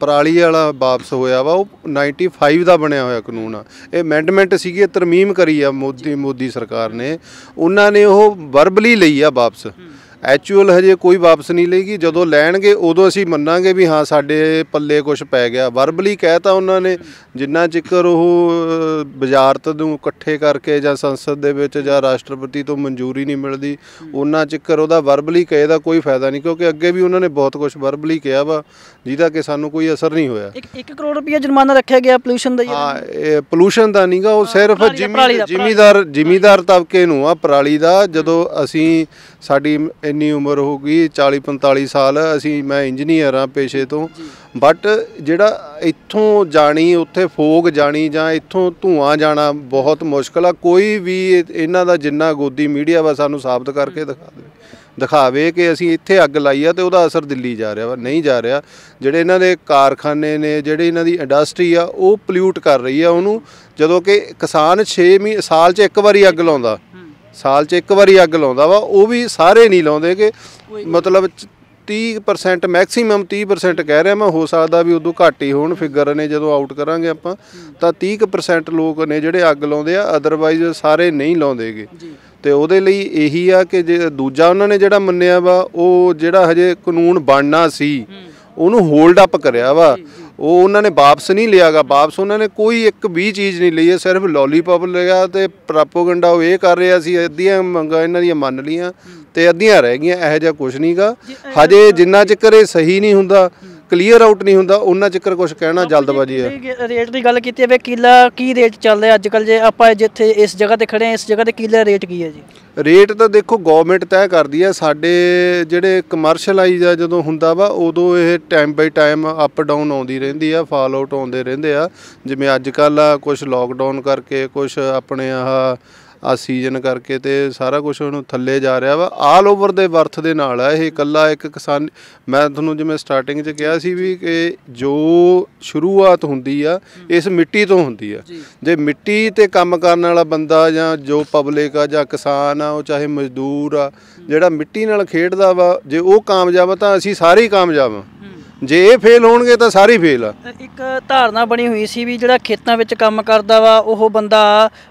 ਪਰਾਲੀ ਵਾਲਾ ਵਾਪਸ ਹੋਇਆ ਵਾ ਉਹ 95 ਦਾ ਬਣਿਆ ਹੋਇਆ ਕਾਨੂੰਨ ਆ ਇਹ ਅਮੈਂਡਮੈਂਟ ਸੀਗੀ ਤਰਮੀਮ ਕਰੀ ਆ ਮੋਦੀ ਮੋਦੀ ਸਰਕਾਰ ਨੇ ਉਹਨਾਂ ਨੇ ਉਹ ਵਰਬਲੀ ਲਈ ਆ ਵਾਪਸ ਐਕਚੁਅਲ ਹਜੇ ਕੋਈ ਵਾਪਸ ਨਹੀਂ ਲਏਗੀ ਜਦੋਂ ਲੈਣਗੇ ਉਦੋਂ ਅਸੀਂ ਮੰਨਾਂਗੇ ਵੀ ਹਾਂ ਸਾਡੇ ਪੱਲੇ ਕੁਝ ਪੈ ਗਿਆ ਵਰਬਲੀ ਕਹਿਤਾ ਉਹਨਾਂ ਨੇ ਜਿੰਨਾ ਚਿਕਰ ਉਹ ਬਾਜ਼ਾਰ ਤੋਂ ਇਕੱਠੇ ਕਰਕੇ ਜਾਂ ਸੰਸਦ ਦੇ ਵਿੱਚ ਜਾਂ ਰਾਸ਼ਟਰਪਤੀ ਤੋਂ ਮਨਜ਼ੂਰੀ ਨਹੀਂ ਮਿਲਦੀ ਉਹਨਾਂ ਚਿਕਰ ਉਹਦਾ ਵਰਬਲੀ ਕਹੇ ਦਾ ਕੋਈ ਫਾਇਦਾ ਨਹੀਂ ਕਿਉਂਕਿ ਅੱਗੇ ਵੀ ਉਹਨਾਂ ਨੇ ਬਹੁਤ ਕੁਝ ਵਰਬਲੀ ਕਿਹਾ ਵਾ ਜਿਹਦਾ ਕਿ ਸਾਨੂੰ ਕੋਈ ਅਸਰ ਨਹੀਂ ਹੋਇਆ 1 ਕਰੋੜ ਰੁਪਏ ਜੁਰਮਾਨਾ ਰੱਖਿਆ ਗਿਆ ਪੋਲੂਸ਼ਨ ਦਾ ਹਾਂ ਇਹ ਪੋਲੂਸ਼ਨ ਦਾ ਨਹੀਂਗਾ ਉਹ ਸਿਰਫ ਜ਼ਿਮੀਦਾਰ ਜ਼ਿਮੀਦਾਰ ਤਬਕੇ ਨੂੰ ਆ ਪਰਾਲੀ ਦਾ ਜਦੋਂ ਅਸੀਂ ਸਾਡੀ ਇੰਨੀ ਉਮਰ ਹੋ ਗਈ 40 45 ਸਾਲ ਅਸੀਂ ਮੈਂ ਇੰਜੀਨੀਅਰ ਆ ਪੇਸ਼ੇ ਤੋਂ ਬਟ ਜਿਹੜਾ ਇੱਥੋਂ ਜਾਣੀ ਉੱਥੇ ਫੋਗ ਜਾਣੀ ਜਾਂ ਇੱਥੋਂ ਧੂਆਂ ਜਾਣਾ ਬਹੁਤ ਮੁਸ਼ਕਲ ਆ ਕੋਈ ਵੀ ਇਹਨਾਂ ਦਾ ਜਿੰਨਾ ਗੋਦੀ ਮੀਡੀਆ ਵਾ ਸਾਨੂੰ ਸਾਬਤ ਕਰਕੇ ਦਿਖਾ ਦੇ ਦਿਖਾਵੇ ਕਿ ਅਸੀਂ ਇੱਥੇ ਅੱਗ ਲਾਈ ਆ ਤੇ ਉਹਦਾ ਅਸਰ ਦਿੱਲੀ ਜਾ ਰਿਹਾ ਵਾ ਨਹੀਂ ਜਾ ਰਿਹਾ ਜਿਹੜੇ ਇਹਨਾਂ ਦੇ ਕਾਰਖਾਨੇ ਨੇ ਜਿਹੜੇ ਇਹਨਾਂ ਦੀ ਇੰਡਸਟਰੀ ਆ ਉਹ ਪੋਲਿਊਟ ਕਰ ਰਹੀ ਆ ਉਹਨੂੰ ਜਦੋਂ ਕਿ ਕਿਸਾਨ 6 ਸਾਲ 'ਚ ਇੱਕ ਵਾਰੀ ਅੱਗ ਲਾਉਂਦਾ ਸਾਲ 'ਚ ਇੱਕ ਵਾਰੀ ਅੱਗ ਲਾਉਂਦਾ ਵਾ ਉਹ ਵੀ ਸਾਰੇ ਨਹੀਂ ਲਾਉਂਦੇ ਕਿ ਮਤਲਬ 30% ਮੈਕਸਿਮਮ 30% ਕਹਿ ਰਿਹਾ ਮੈਂ ਹੋ ਸਕਦਾ ਵੀ ਉਦੋਂ ਘੱਟ ਹੀ ਹੋਣ ਫਿਗਰ ਨੇ ਜਦੋਂ ਆਊਟ ਕਰਾਂਗੇ ਆਪਾਂ ਤਾਂ 30% ਲੋਕ ਨੇ ਜਿਹੜੇ ਅੱਗ ਲਾਉਂਦੇ ਆ ਅਦਰਵਾਈਜ਼ ਸਾਰੇ ਨਹੀਂ ਲਾਉਂਦੇਗੇ ਤੇ ਉਹਦੇ ਲਈ ਇਹੀ ਆ ਕਿ ਜੇ ਦੂਜਾ ਉਹਨਾਂ ਨੇ ਜਿਹੜਾ ਮੰਨਿਆ ਵਾ ਉਹ ਜਿਹੜਾ ਹਜੇ ਕਾਨੂੰਨ ਬਣਨਾ ਸੀ ਉਹਨੂੰ ਹੋਲਡ ਅਪ ਕਰਿਆ ਵਾ ਉਹ ਉਹਨਾਂ ਨੇ ਵਾਪਸ ਨਹੀਂ ਲਿਆਗਾ ਵਾਪਸ ਉਹਨਾਂ ਨੇ ਕੋਈ ਇੱਕ ਵੀ ਚੀਜ਼ ਨਹੀਂ ਲਈ ਹੈ ਸਿਰਫ ਲੋਲੀਪੌਪ ਲਿਆ ਤੇ ਪ੍ਰੋਪਗੈਂਡਾ ਉਹ ਇਹ ਕਰ ਰਿਹਾ ਸੀ ਅੱਧੀਆਂ ਮੰਗਾਂ ਇਹਨਾਂ ਦੀਆਂ ਮੰਨ ਲੀਆਂ ਤੇ ਅੱਧੀਆਂ ਰਹਿ ਗਈਆਂ ਇਹੋ ਜਿਹਾ ਕੁਝ ਨਹੀਂਗਾ ਹਜੇ ਜਿੰਨਾ ਚਿਰ ਇਹ ਸਹੀ ਨਹੀਂ ਹੁੰਦਾ ਕਲੀਅਰ ਆਊਟ ਨਹੀਂ ਹੁੰਦਾ ਉਹਨਾਂ ਚੱਕਰ ਕੁਝ ਕਹਿਣਾ ਜਲਦਬਾਜ਼ੀ ਹੈ ਰੇਟ ਦੀ ਗੱਲ ਕੀਤੀ ਹੈ ਕਿਲਾ ਕੀ ਰੇਟ ਚੱਲ ਰਿਹਾ ਅੱਜ ਕੱਲ ਜੇ ਆਪਾਂ ਜਿੱਥੇ ਇਸ ਜਗ੍ਹਾ ਤੇ ਖੜੇ ਆ ਇਸ ਜਗ੍ਹਾ ਤੇ ਕਿਲਾ ਰੇਟ ਕੀ ਹੈ ਜੀ ਰੇਟ ਤਾਂ ਦੇਖੋ ਗਵਰਨਮੈਂਟ ਤੈਅ ਕਰਦੀ ਹੈ ਸਾਡੇ ਜਿਹੜੇ ਕਮਰਸ਼ੀਅਲਾਈਜ਼ ਆ ਜਦੋਂ ਹੁੰਦਾ ਵਾ ਉਦੋਂ ਇਹ time by time up down ਆਉਂਦੀ ਰਹਿੰਦੀ ਆ ਫਾਲ ਆਊਟ ਆਉਂਦੇ ਰਹਿੰਦੇ ਆ ਜਿਵੇਂ ਅੱਜ ਕੱਲ ਕੁਝ ਲੋਕਡਾਊਨ ਕਰਕੇ ਕੁਝ ਆਪਣੇ ਆਹ ਆ ਸੀਜ਼ਨ ਕਰਕੇ ਤੇ ਸਾਰਾ ਕੁਝ ਉਹਨੂੰ ਥੱਲੇ ਜਾ ਰਿਹਾ ਵਾ ਆਲ ਓਵਰ ਦੇ ਵਰਥ ਦੇ ਨਾਲ ਆ ਇਹ ਇਕੱਲਾ ਇੱਕ ਕਿਸਾਨ ਮੈਂ ਤੁਹਾਨੂੰ ਜਿਵੇਂ ਸਟਾਰਟਿੰਗ 'ਚ ਕਿਹਾ ਸੀ ਵੀ ਕਿ ਜੋ ਸ਼ੁਰੂਆਤ ਹੁੰਦੀ ਆ ਇਸ ਮਿੱਟੀ ਤੋਂ ਹੁੰਦੀ ਆ ਜੇ ਮਿੱਟੀ ਤੇ ਕੰਮ ਕਰਨ ਵਾਲਾ ਬੰਦਾ ਜਾਂ ਜੋ ਪਬਲਿਕ ਆ ਜਾਂ ਕਿਸਾਨ ਆ ਉਹ ਚਾਹੇ ਮਜ਼ਦੂਰ ਆ ਜਿਹੜਾ ਮਿੱਟੀ ਨਾਲ ਖੇਡਦਾ ਵਾ ਜੇ ਉਹ ਕਾਮਯਾਬ ਤਾਂ ਅਸੀਂ ਸਾਰੇ ਹੀ ਕਾਮਯਾਬ ਆ ਜੇ ਇਹ ਫੇਲ ਹੋਣਗੇ ਤਾਂ ਸਾਰੇ ਫੇਲ ਆ ਇੱਕ ਧਾਰਨਾ ਬਣੀ ਹੋਈ ਸੀ ਵੀ ਜਿਹੜਾ ਖੇਤਾਂ ਵਿੱਚ ਕੰਮ ਕਰਦਾ ਵਾ ਉਹ ਬੰਦਾ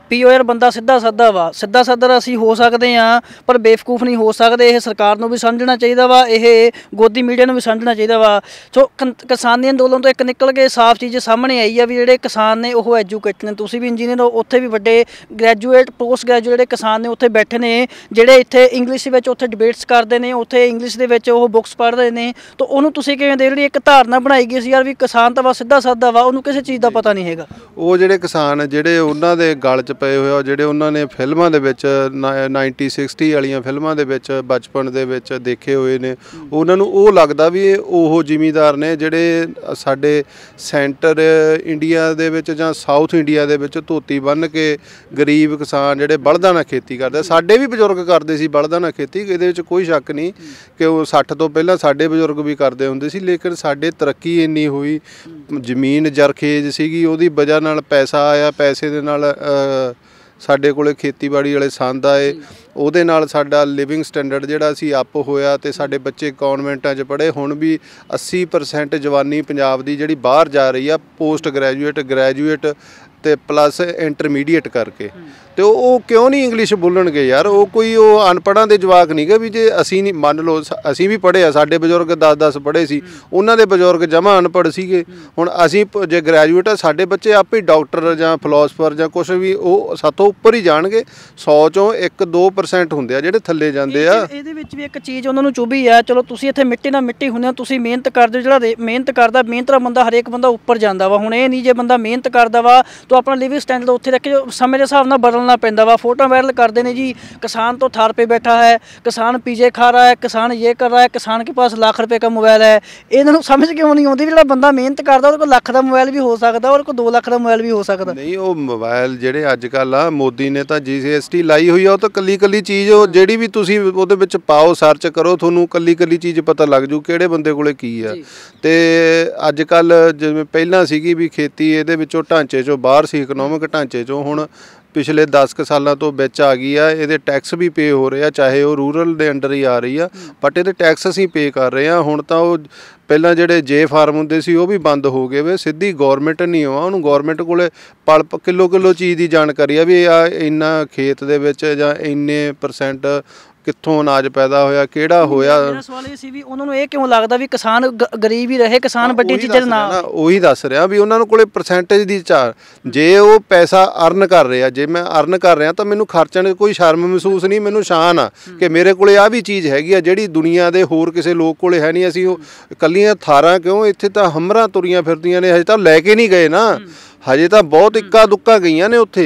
ਪੀਓਆਰ ਬੰਦਾ ਸਿੱਧਾ ਸਾਦਾ ਵਾ ਸਿੱਧਾ ਸਾਦਾ ਅਸੀਂ ਹੋ ਸਕਦੇ ਆ ਪਰ ਬੇਫਕੂਫ ਨਹੀਂ ਹੋ ਸਕਦੇ ਇਹ ਸਰਕਾਰ ਨੂੰ ਵੀ ਸਮਝਣਾ ਚਾਹੀਦਾ ਵਾ ਇਹ ਗੋਦੀ ਮੀਡੀਆ ਨੂੰ ਵੀ ਸਮਝਣਾ ਚਾਹੀਦਾ ਵਾ ਸੋ ਕਿਸਾਨੀ ਅੰਦੋਲਨ ਤੋਂ ਇੱਕ ਨਿਕਲ ਕੇ ਸਾਫ਼ ਚੀਜ਼ ਸਾਹਮਣੇ ਆਈ ਆ ਵੀ ਜਿਹੜੇ ਕਿਸਾਨ ਨੇ ਉਹ ਐਜੂਕੇਟਡ ਨੇ ਤੁਸੀਂ ਵੀ ਇੰਜੀਨੀਅਰ ਹੋ ਉੱਥੇ ਵੀ ਵੱਡੇ ਗ੍ਰੈਜੂਏਟ ਪੋਸਟ ਗ੍ਰੈਜੂਏਟ ਜਿਹੜੇ ਕਿਸਾਨ ਨੇ ਉੱਥੇ ਬੈਠੇ ਨੇ ਜਿਹੜੇ ਇੱਥੇ ਇੰਗਲਿਸ਼ ਵਿੱਚ ਉੱਥੇ ਡਿਬੇਟਸ ਕਰਦੇ ਨੇ ਉੱਥੇ ਇੰਗਲਿਸ਼ ਦੇ ਵਿੱਚ ਉਹ ਬੁੱਕਸ ਪੜ੍ਹਦੇ ਨੇ ਤਾਂ ਉਹਨੂੰ ਤੁਸੀਂ ਕਿਵੇਂ ਦੇ ਜਿਹੜੀ ਇੱਕ ਧਾਰਨਾ ਬਣਾਈ ਗਈ ਸੀ ਯਾਰ ਵੀ ਕਿਸਾਨ ਤਾਂ ਬਸ ਸਿੱਧਾ ਸਾਦਾ ਵਾ ਉਹਨੂੰ ਕਿਸੇ ਚੀਜ਼ ਦਾ ਪਤਾ ਨਹੀਂ ਹੈਗਾ ਉਹ ਜਿਹੜੇ ਕਿਸਾਨ ਜਿਹੜੇ ਉਹਨਾਂ ਦੇ ਗਲ 'ਚ ਪਏ ਹੋਏ ਆ ਜਿਹੜੇ ਉਹਨਾਂ ਨੇ ਫਿਲਮਾਂ ਦੇ ਵਿੱਚ 90 60 ਵਾਲੀਆਂ ਫਿਲਮਾਂ ਦੇ ਵਿੱਚ ਬਚਪਨ ਦੇ ਵਿੱਚ ਦੇਖੇ ਹੋਏ ਨੇ ਉਹਨਾਂ ਨੂੰ ਉਹ ਲੱਗਦਾ ਵੀ ਉਹ ਜ਼ਿਮੀਦਾਰ ਨੇ ਜਿਹੜੇ ਸਾਡੇ ਸੈਂਟਰ ਇੰਡੀਆ ਦੇ ਵਿੱਚ ਜਾਂ ਸਾਊਥ ਇੰਡੀਆ ਦੇ ਵਿੱਚ ਧੋਤੀ ਬੰਨ ਕੇ ਗਰੀਬ ਕਿਸਾਨ ਜਿਹੜੇ ਬਲਦਾਂ ਨਾਲ ਖੇਤੀ ਕਰਦੇ ਸਾਡੇ ਵੀ ਬਜ਼ੁਰਗ ਕਰਦੇ ਸੀ ਬਲਦਾਂ ਨਾਲ ਖੇਤੀ ਇਹਦੇ ਵਿੱਚ ਕੋਈ ਸ਼ੱਕ ਨਹੀਂ ਕਿ ਉਹ 60 ਤੋਂ ਪਹਿਲਾਂ ਸਾਡੇ ਬਜ਼ੁਰਗ ਵੀ ਕਰਦੇ ਹੁੰਦੇ ਸੀ ਲੇਕਿਨ ਆਖਿਰ ਸਾਡੇ ਤਰੱਕੀ ਇੰਨੀ ਹੋਈ ਜ਼ਮੀਨ ਜਰਖੇਜ ਸੀਗੀ ਉਹਦੀ ਵਜ੍ਹਾ ਨਾਲ ਪੈਸਾ ਆਇਆ ਪੈਸੇ ਦੇ ਨਾਲ ਸਾਡੇ ਕੋਲੇ ਖੇਤੀਬਾੜੀ ਵਾਲੇ ਸੰਦ ਆਏ ਉਹਦੇ ਨਾਲ ਸਾਡਾ ਲਿਵਿੰਗ ਸਟੈਂਡਰਡ ਜਿਹੜਾ ਸੀ ਅਪ ਹੋਇਆ ਤੇ ਸਾਡੇ ਬੱਚੇ ਕਾਨਵੈਂਟਾਂ 'ਚ ਪੜ੍ਹੇ ਹੁਣ ਵੀ 80% ਜਵਾਨੀ ਪੰਜਾਬ ਦੀ ਜਿਹੜੀ ਬਾਹਰ ਜਾ ਰਹੀ ਆ ਪੋਸਟ ਗ੍ਰੈਜੂਏਟ ਗ੍ਰੈਜੂਏਟ ਤੇ ਪਲੱਸ ਇੰਟਰਮੀਡੀਏਟ ਕਰਕੇ ਤੇ ਉਹ ਕਿਉਂ ਨਹੀਂ ਇੰਗਲਿਸ਼ ਬੋਲਣਗੇ ਯਾਰ ਉਹ ਕੋਈ ਉਹ ਅਨਪੜਾਂ ਦੇ ਜਵਾਕ ਨਹੀਂਗਾ ਵੀ ਜੇ ਅਸੀਂ ਨਹੀਂ ਮੰਨ ਲਓ ਅਸੀਂ ਵੀ ਪੜ੍ਹੇ ਆ ਸਾਡੇ ਬਜ਼ੁਰਗ 10-10 ਪੜ੍ਹੇ ਸੀ ਉਹਨਾਂ ਦੇ ਬਜ਼ੁਰਗ ਜਮਾ ਅਨਪੜ੍ਹ ਸੀਗੇ ਹੁਣ ਅਸੀਂ ਜੇ ਗ੍ਰੈਜੂਏਟ ਆ ਸਾਡੇ ਬੱਚੇ ਆਪੇ ਡਾਕਟਰ ਜਾਂ ਫਿਲਾਸਫਰ ਜਾਂ ਕੁਝ ਵੀ ਉਹ ਸਾਤੋਂ ਉੱਪਰ ਹੀ ਜਾਣਗੇ 100 ਚੋਂ 1-2% ਹੁੰਦੇ ਆ ਜਿਹੜੇ ਥੱਲੇ ਜਾਂਦੇ ਆ ਇਹਦੇ ਵਿੱਚ ਵੀ ਇੱਕ ਚੀਜ਼ ਉਹਨਾਂ ਨੂੰ ਚੁਭੀ ਆ ਚਲੋ ਤੁਸੀਂ ਇੱਥੇ ਮਿੱਟੀ ਨਾਲ ਮਿੱਟੀ ਹੁੰਦੇ ਆ ਤੁਸੀਂ ਮਿਹਨਤ ਕਰਦੇ ਹੋ ਜਿਹੜਾ ਮਿਹਨਤ ਕਰਦਾ ਮਿਹਨਤ ਦਾ ਬੰਦਾ ਹਰੇਕ ਬੰਦਾ ਉੱਪਰ ਜਾਂਦਾ ਵਾ ਹੁਣ ਇਹ ਨਹੀਂ ਜੇ ਬੰਦਾ ਮਿਹਨਤ ਕਰਦਾ ਵਾ ਤੋਂ ਆਪਣਾ ਲਿਵਿੰਗ ਸਟੈਂਡਰਡ ਉੱਥੇ ਰੱਖੇ ਸਮੇਂ ਦੇ ਹਿਸਾਬ ਨਾਲ ਬਦਲ ਬਦਲਣਾ ਪੈਂਦਾ ਵਾ ਫੋਟੋ ਵਾਇਰਲ ਕਰਦੇ ਨੇ ਜੀ ਕਿਸਾਨ ਤੋਂ थार ਪੇ ਬੈਠਾ ਹੈ ਕਿਸਾਨ ਪੀਜੇ ਖਾ ਰਹਾ ਹੈ ਕਿਸਾਨ ਇਹ ਕਰ ਰਹਾ ਹੈ ਕਿਸਾਨ ਕੇ ਪਾਸ ਲੱਖ ਰੁਪਏ ਦਾ ਮੋਬਾਈਲ ਹੈ ਇਹਨਾਂ ਨੂੰ ਸਮਝ ਕਿਉਂ ਨਹੀਂ ਆਉਂਦੀ ਜਿਹੜਾ ਬੰਦਾ ਮਿਹਨਤ ਕਰਦਾ ਉਹਦੇ ਕੋਲ ਲੱਖ ਦਾ ਮੋਬਾਈਲ ਵੀ ਹੋ ਸਕਦਾ ਉਹਦੇ ਕੋਲ 2 ਲੱਖ ਦਾ ਮੋਬਾਈਲ ਵੀ ਹੋ ਸਕਦਾ ਨਹੀਂ ਉਹ ਮੋਬਾਈਲ ਜਿਹੜੇ ਅੱਜ ਕੱਲ ਆ ਮੋਦੀ ਨੇ ਤਾਂ ਜੀਐਸਟੀ ਲਾਈ ਹੋਈ ਆ ਉਹ ਤਾਂ ਕੱਲੀ ਕੱਲੀ ਚੀਜ਼ ਉਹ ਜਿਹੜੀ ਵੀ ਤੁਸੀਂ ਉਹਦੇ ਵਿੱਚ ਪਾਓ ਸਰਚ ਕਰੋ ਤੁਹਾਨੂੰ ਕੱਲੀ ਕੱਲੀ ਚੀਜ਼ ਪਤਾ ਲੱਗ ਜੂ ਕਿਹੜੇ ਬੰਦੇ ਕੋਲੇ ਕੀ ਆ ਤੇ ਅੱਜ ਕੱਲ ਜਿਵੇਂ ਪਹਿਲਾਂ ਸੀਗੀ ਵੀ ਖੇਤੀ ਇਹਦੇ ਵਿੱਚੋਂ ਢਾਂਚੇ ਚੋਂ ਬਾਹਰ ਸੀ ਇਕਨੋਮਿਕ ਢਾਂਚੇ ਚੋਂ ਹੁਣ ਪਿਛਲੇ 10 ਕੁ ਸਾਲਾਂ ਤੋਂ ਵਿੱਚ ਆ ਗਈ ਆ ਇਹਦੇ ਟੈਕਸ ਵੀ ਪੇ ਹੋ ਰਹੇ ਆ ਚਾਹੇ ਉਹ ਰੂਰਲ ਦੇ ਅੰਡਰ ਹੀ ਆ ਰਹੀ ਆ ਬਟ ਇਹਦੇ ਟੈਕਸ ਅਸੀਂ ਪੇ ਕਰ ਰਹੇ ਆ ਹੁਣ ਤਾਂ ਉਹ ਪਹਿਲਾਂ ਜਿਹੜੇ ਜੇ ਫਾਰਮ ਹੁੰਦੇ ਸੀ ਉਹ ਵੀ ਬੰਦ ਹੋ ਗਏ ਵੇ ਸਿੱਧੀ ਗਵਰਨਮੈਂਟ ਨਹੀਂ ਆ ਉਹਨੂੰ ਗਵਰਨਮੈਂਟ ਕੋਲੇ ਪਲ ਕਿਲੋ ਕਿਲੋ ਚੀਜ਼ ਦੀ ਜਾਣਕਾਰੀ ਆ ਵੀ ਇਹ ਇੰਨਾ ਖੇਤ ਦੇ ਵਿੱਚ ਜਾਂ ਇੰਨੇ ਪਰਸੈਂਟ ਕਿੱਥੋਂ ਅਨਾਜ ਪੈਦਾ ਹੋਇਆ ਕਿਹੜਾ ਹੋਇਆ ਮੇਰਾ ਸਵਾਲ ਇਹ ਸੀ ਵੀ ਉਹਨਾਂ ਨੂੰ ਇਹ ਕਿਉਂ ਲੱਗਦਾ ਵੀ ਕਿਸਾਨ ਗਰੀਬ ਹੀ ਰਹੇ ਕਿਸਾਨ ਵੱਡੀ ਚੀਜ਼ਾਂ ਨਾ ਉਹੀ ਦੱਸ ਰਿਹਾ ਵੀ ਉਹਨਾਂ ਨੂੰ ਕੋਲੇ ਪਰਸੈਂਟੇਜ ਦੀ ਚਾਰ ਜੇ ਉਹ ਪੈਸਾ ਅਰਨ ਕਰ ਰਿਹਾ ਜੇ ਮੈਂ ਅਰਨ ਕਰ ਰਿਹਾ ਤਾਂ ਮੈਨੂੰ ਖਰਚਣ ਦੀ ਕੋਈ ਸ਼ਰਮ ਮਹਿਸੂਸ ਨਹੀਂ ਮੈਨੂੰ ਸ਼ਾਨ ਆ ਕਿ ਮੇਰੇ ਕੋਲੇ ਆ ਵੀ ਚੀਜ਼ ਹੈਗੀ ਆ ਜਿਹੜੀ ਦੁਨੀਆ ਦੇ ਹੋਰ ਕਿਸੇ ਲੋਕ ਕੋਲੇ ਹੈ ਨਹੀਂ ਅਸੀਂ ਉਹ ਕੱਲੀਆਂ ਥਾਰਾਂ ਕਿਉਂ ਇੱਥੇ ਤਾਂ ਹਮਰਾਂ ਤੁਰੀਆਂ ਫਿਰਦੀਆਂ ਨੇ ਹਜੇ ਤਾਂ ਲੈ ਕੇ ਨਹੀਂ ਗਏ ਨਾ ਹਜੇ ਤਾਂ ਬਹੁਤ ਇੱਕਾ ਦੁੱਕਾ ਗਈਆਂ ਨੇ ਉੱਥੇ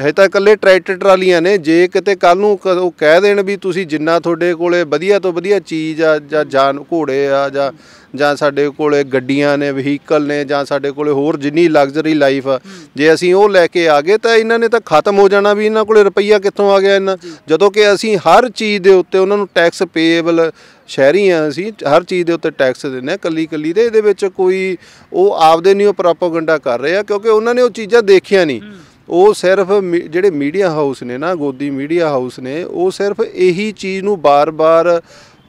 ਹਜੇ ਤਾਂ ਇਕੱਲੇ ਟਰੈਕਟਰ ਟਰਾਲੀਆਂ ਨੇ ਜੇ ਕਿਤੇ ਕੱਲ ਨੂੰ ਉਹ ਕਹਿ ਦੇਣ ਵੀ ਤੁਸੀਂ ਜਿੰਨਾ ਤੁਹਾਡੇ ਕੋਲੇ ਵਧੀਆ ਤੋਂ ਵਧੀਆ ਚੀਜ਼ ਆ ਜਾਂ ਜਾਨ ਘੋੜੇ ਆ ਜਾਂ ਜਾਂ ਸਾਡੇ ਕੋਲੇ ਗੱਡੀਆਂ ਨੇ ਵਹੀਕਲ ਨੇ ਜਾਂ ਸਾਡੇ ਕੋਲੇ ਹੋਰ ਜਿੰਨੀ ਲਗਜ਼ਰੀ ਲਾਈਫ ਆ ਜੇ ਅਸੀਂ ਉਹ ਲੈ ਕੇ ਆ ਗਏ ਤਾਂ ਇਹਨਾਂ ਨੇ ਤਾਂ ਖਤਮ ਹੋ ਜਾਣਾ ਵੀ ਇਹਨਾਂ ਕੋਲੇ ਰੁਪਈਆ ਕਿੱਥੋਂ ਆ ਗਿਆ ਇਹਨਾਂ ਜਦੋਂ ਕਿ ਅਸੀਂ ਹਰ ਚੀਜ਼ ਦੇ ਉੱਤੇ ਉਹਨਾਂ ਨੂੰ ਟੈਕਸ ਪੇਏਬਲ ਸ਼ਹਿਰੀ ਆ ਅਸੀਂ ਹਰ ਚੀਜ਼ ਦੇ ਉੱਤੇ ਟੈਕਸ ਦਿੰਨੇ ਆ ਕੱਲੀ ਕੱਲੀ ਦੇ ਇਹਦੇ ਵਿੱਚ ਕੋਈ ਉਹ ਆਪਦੇ ਨਹੀਂ ਉਹ ਪ੍ਰੋਪਾਗੈਂਡਾ ਕਰ ਰਹੇ ਆ ਕਿਉਂਕਿ ਉਹਨਾਂ ਨੇ ਉਹ ਚੀਜ਼ਾਂ ਦੇਖੀਆਂ ਨਹੀਂ ਉਹ ਸਿਰਫ ਜਿਹੜੇ ਮੀਡੀਆ ਹਾਊਸ ਨੇ ਨਾ ਗੋਦੀ ਮੀਡੀਆ ਹਾਊਸ ਨੇ ਉਹ ਸਿਰਫ ਇਹੀ ਚੀਜ਼ ਨੂੰ ਬਾਰ-ਬਾਰ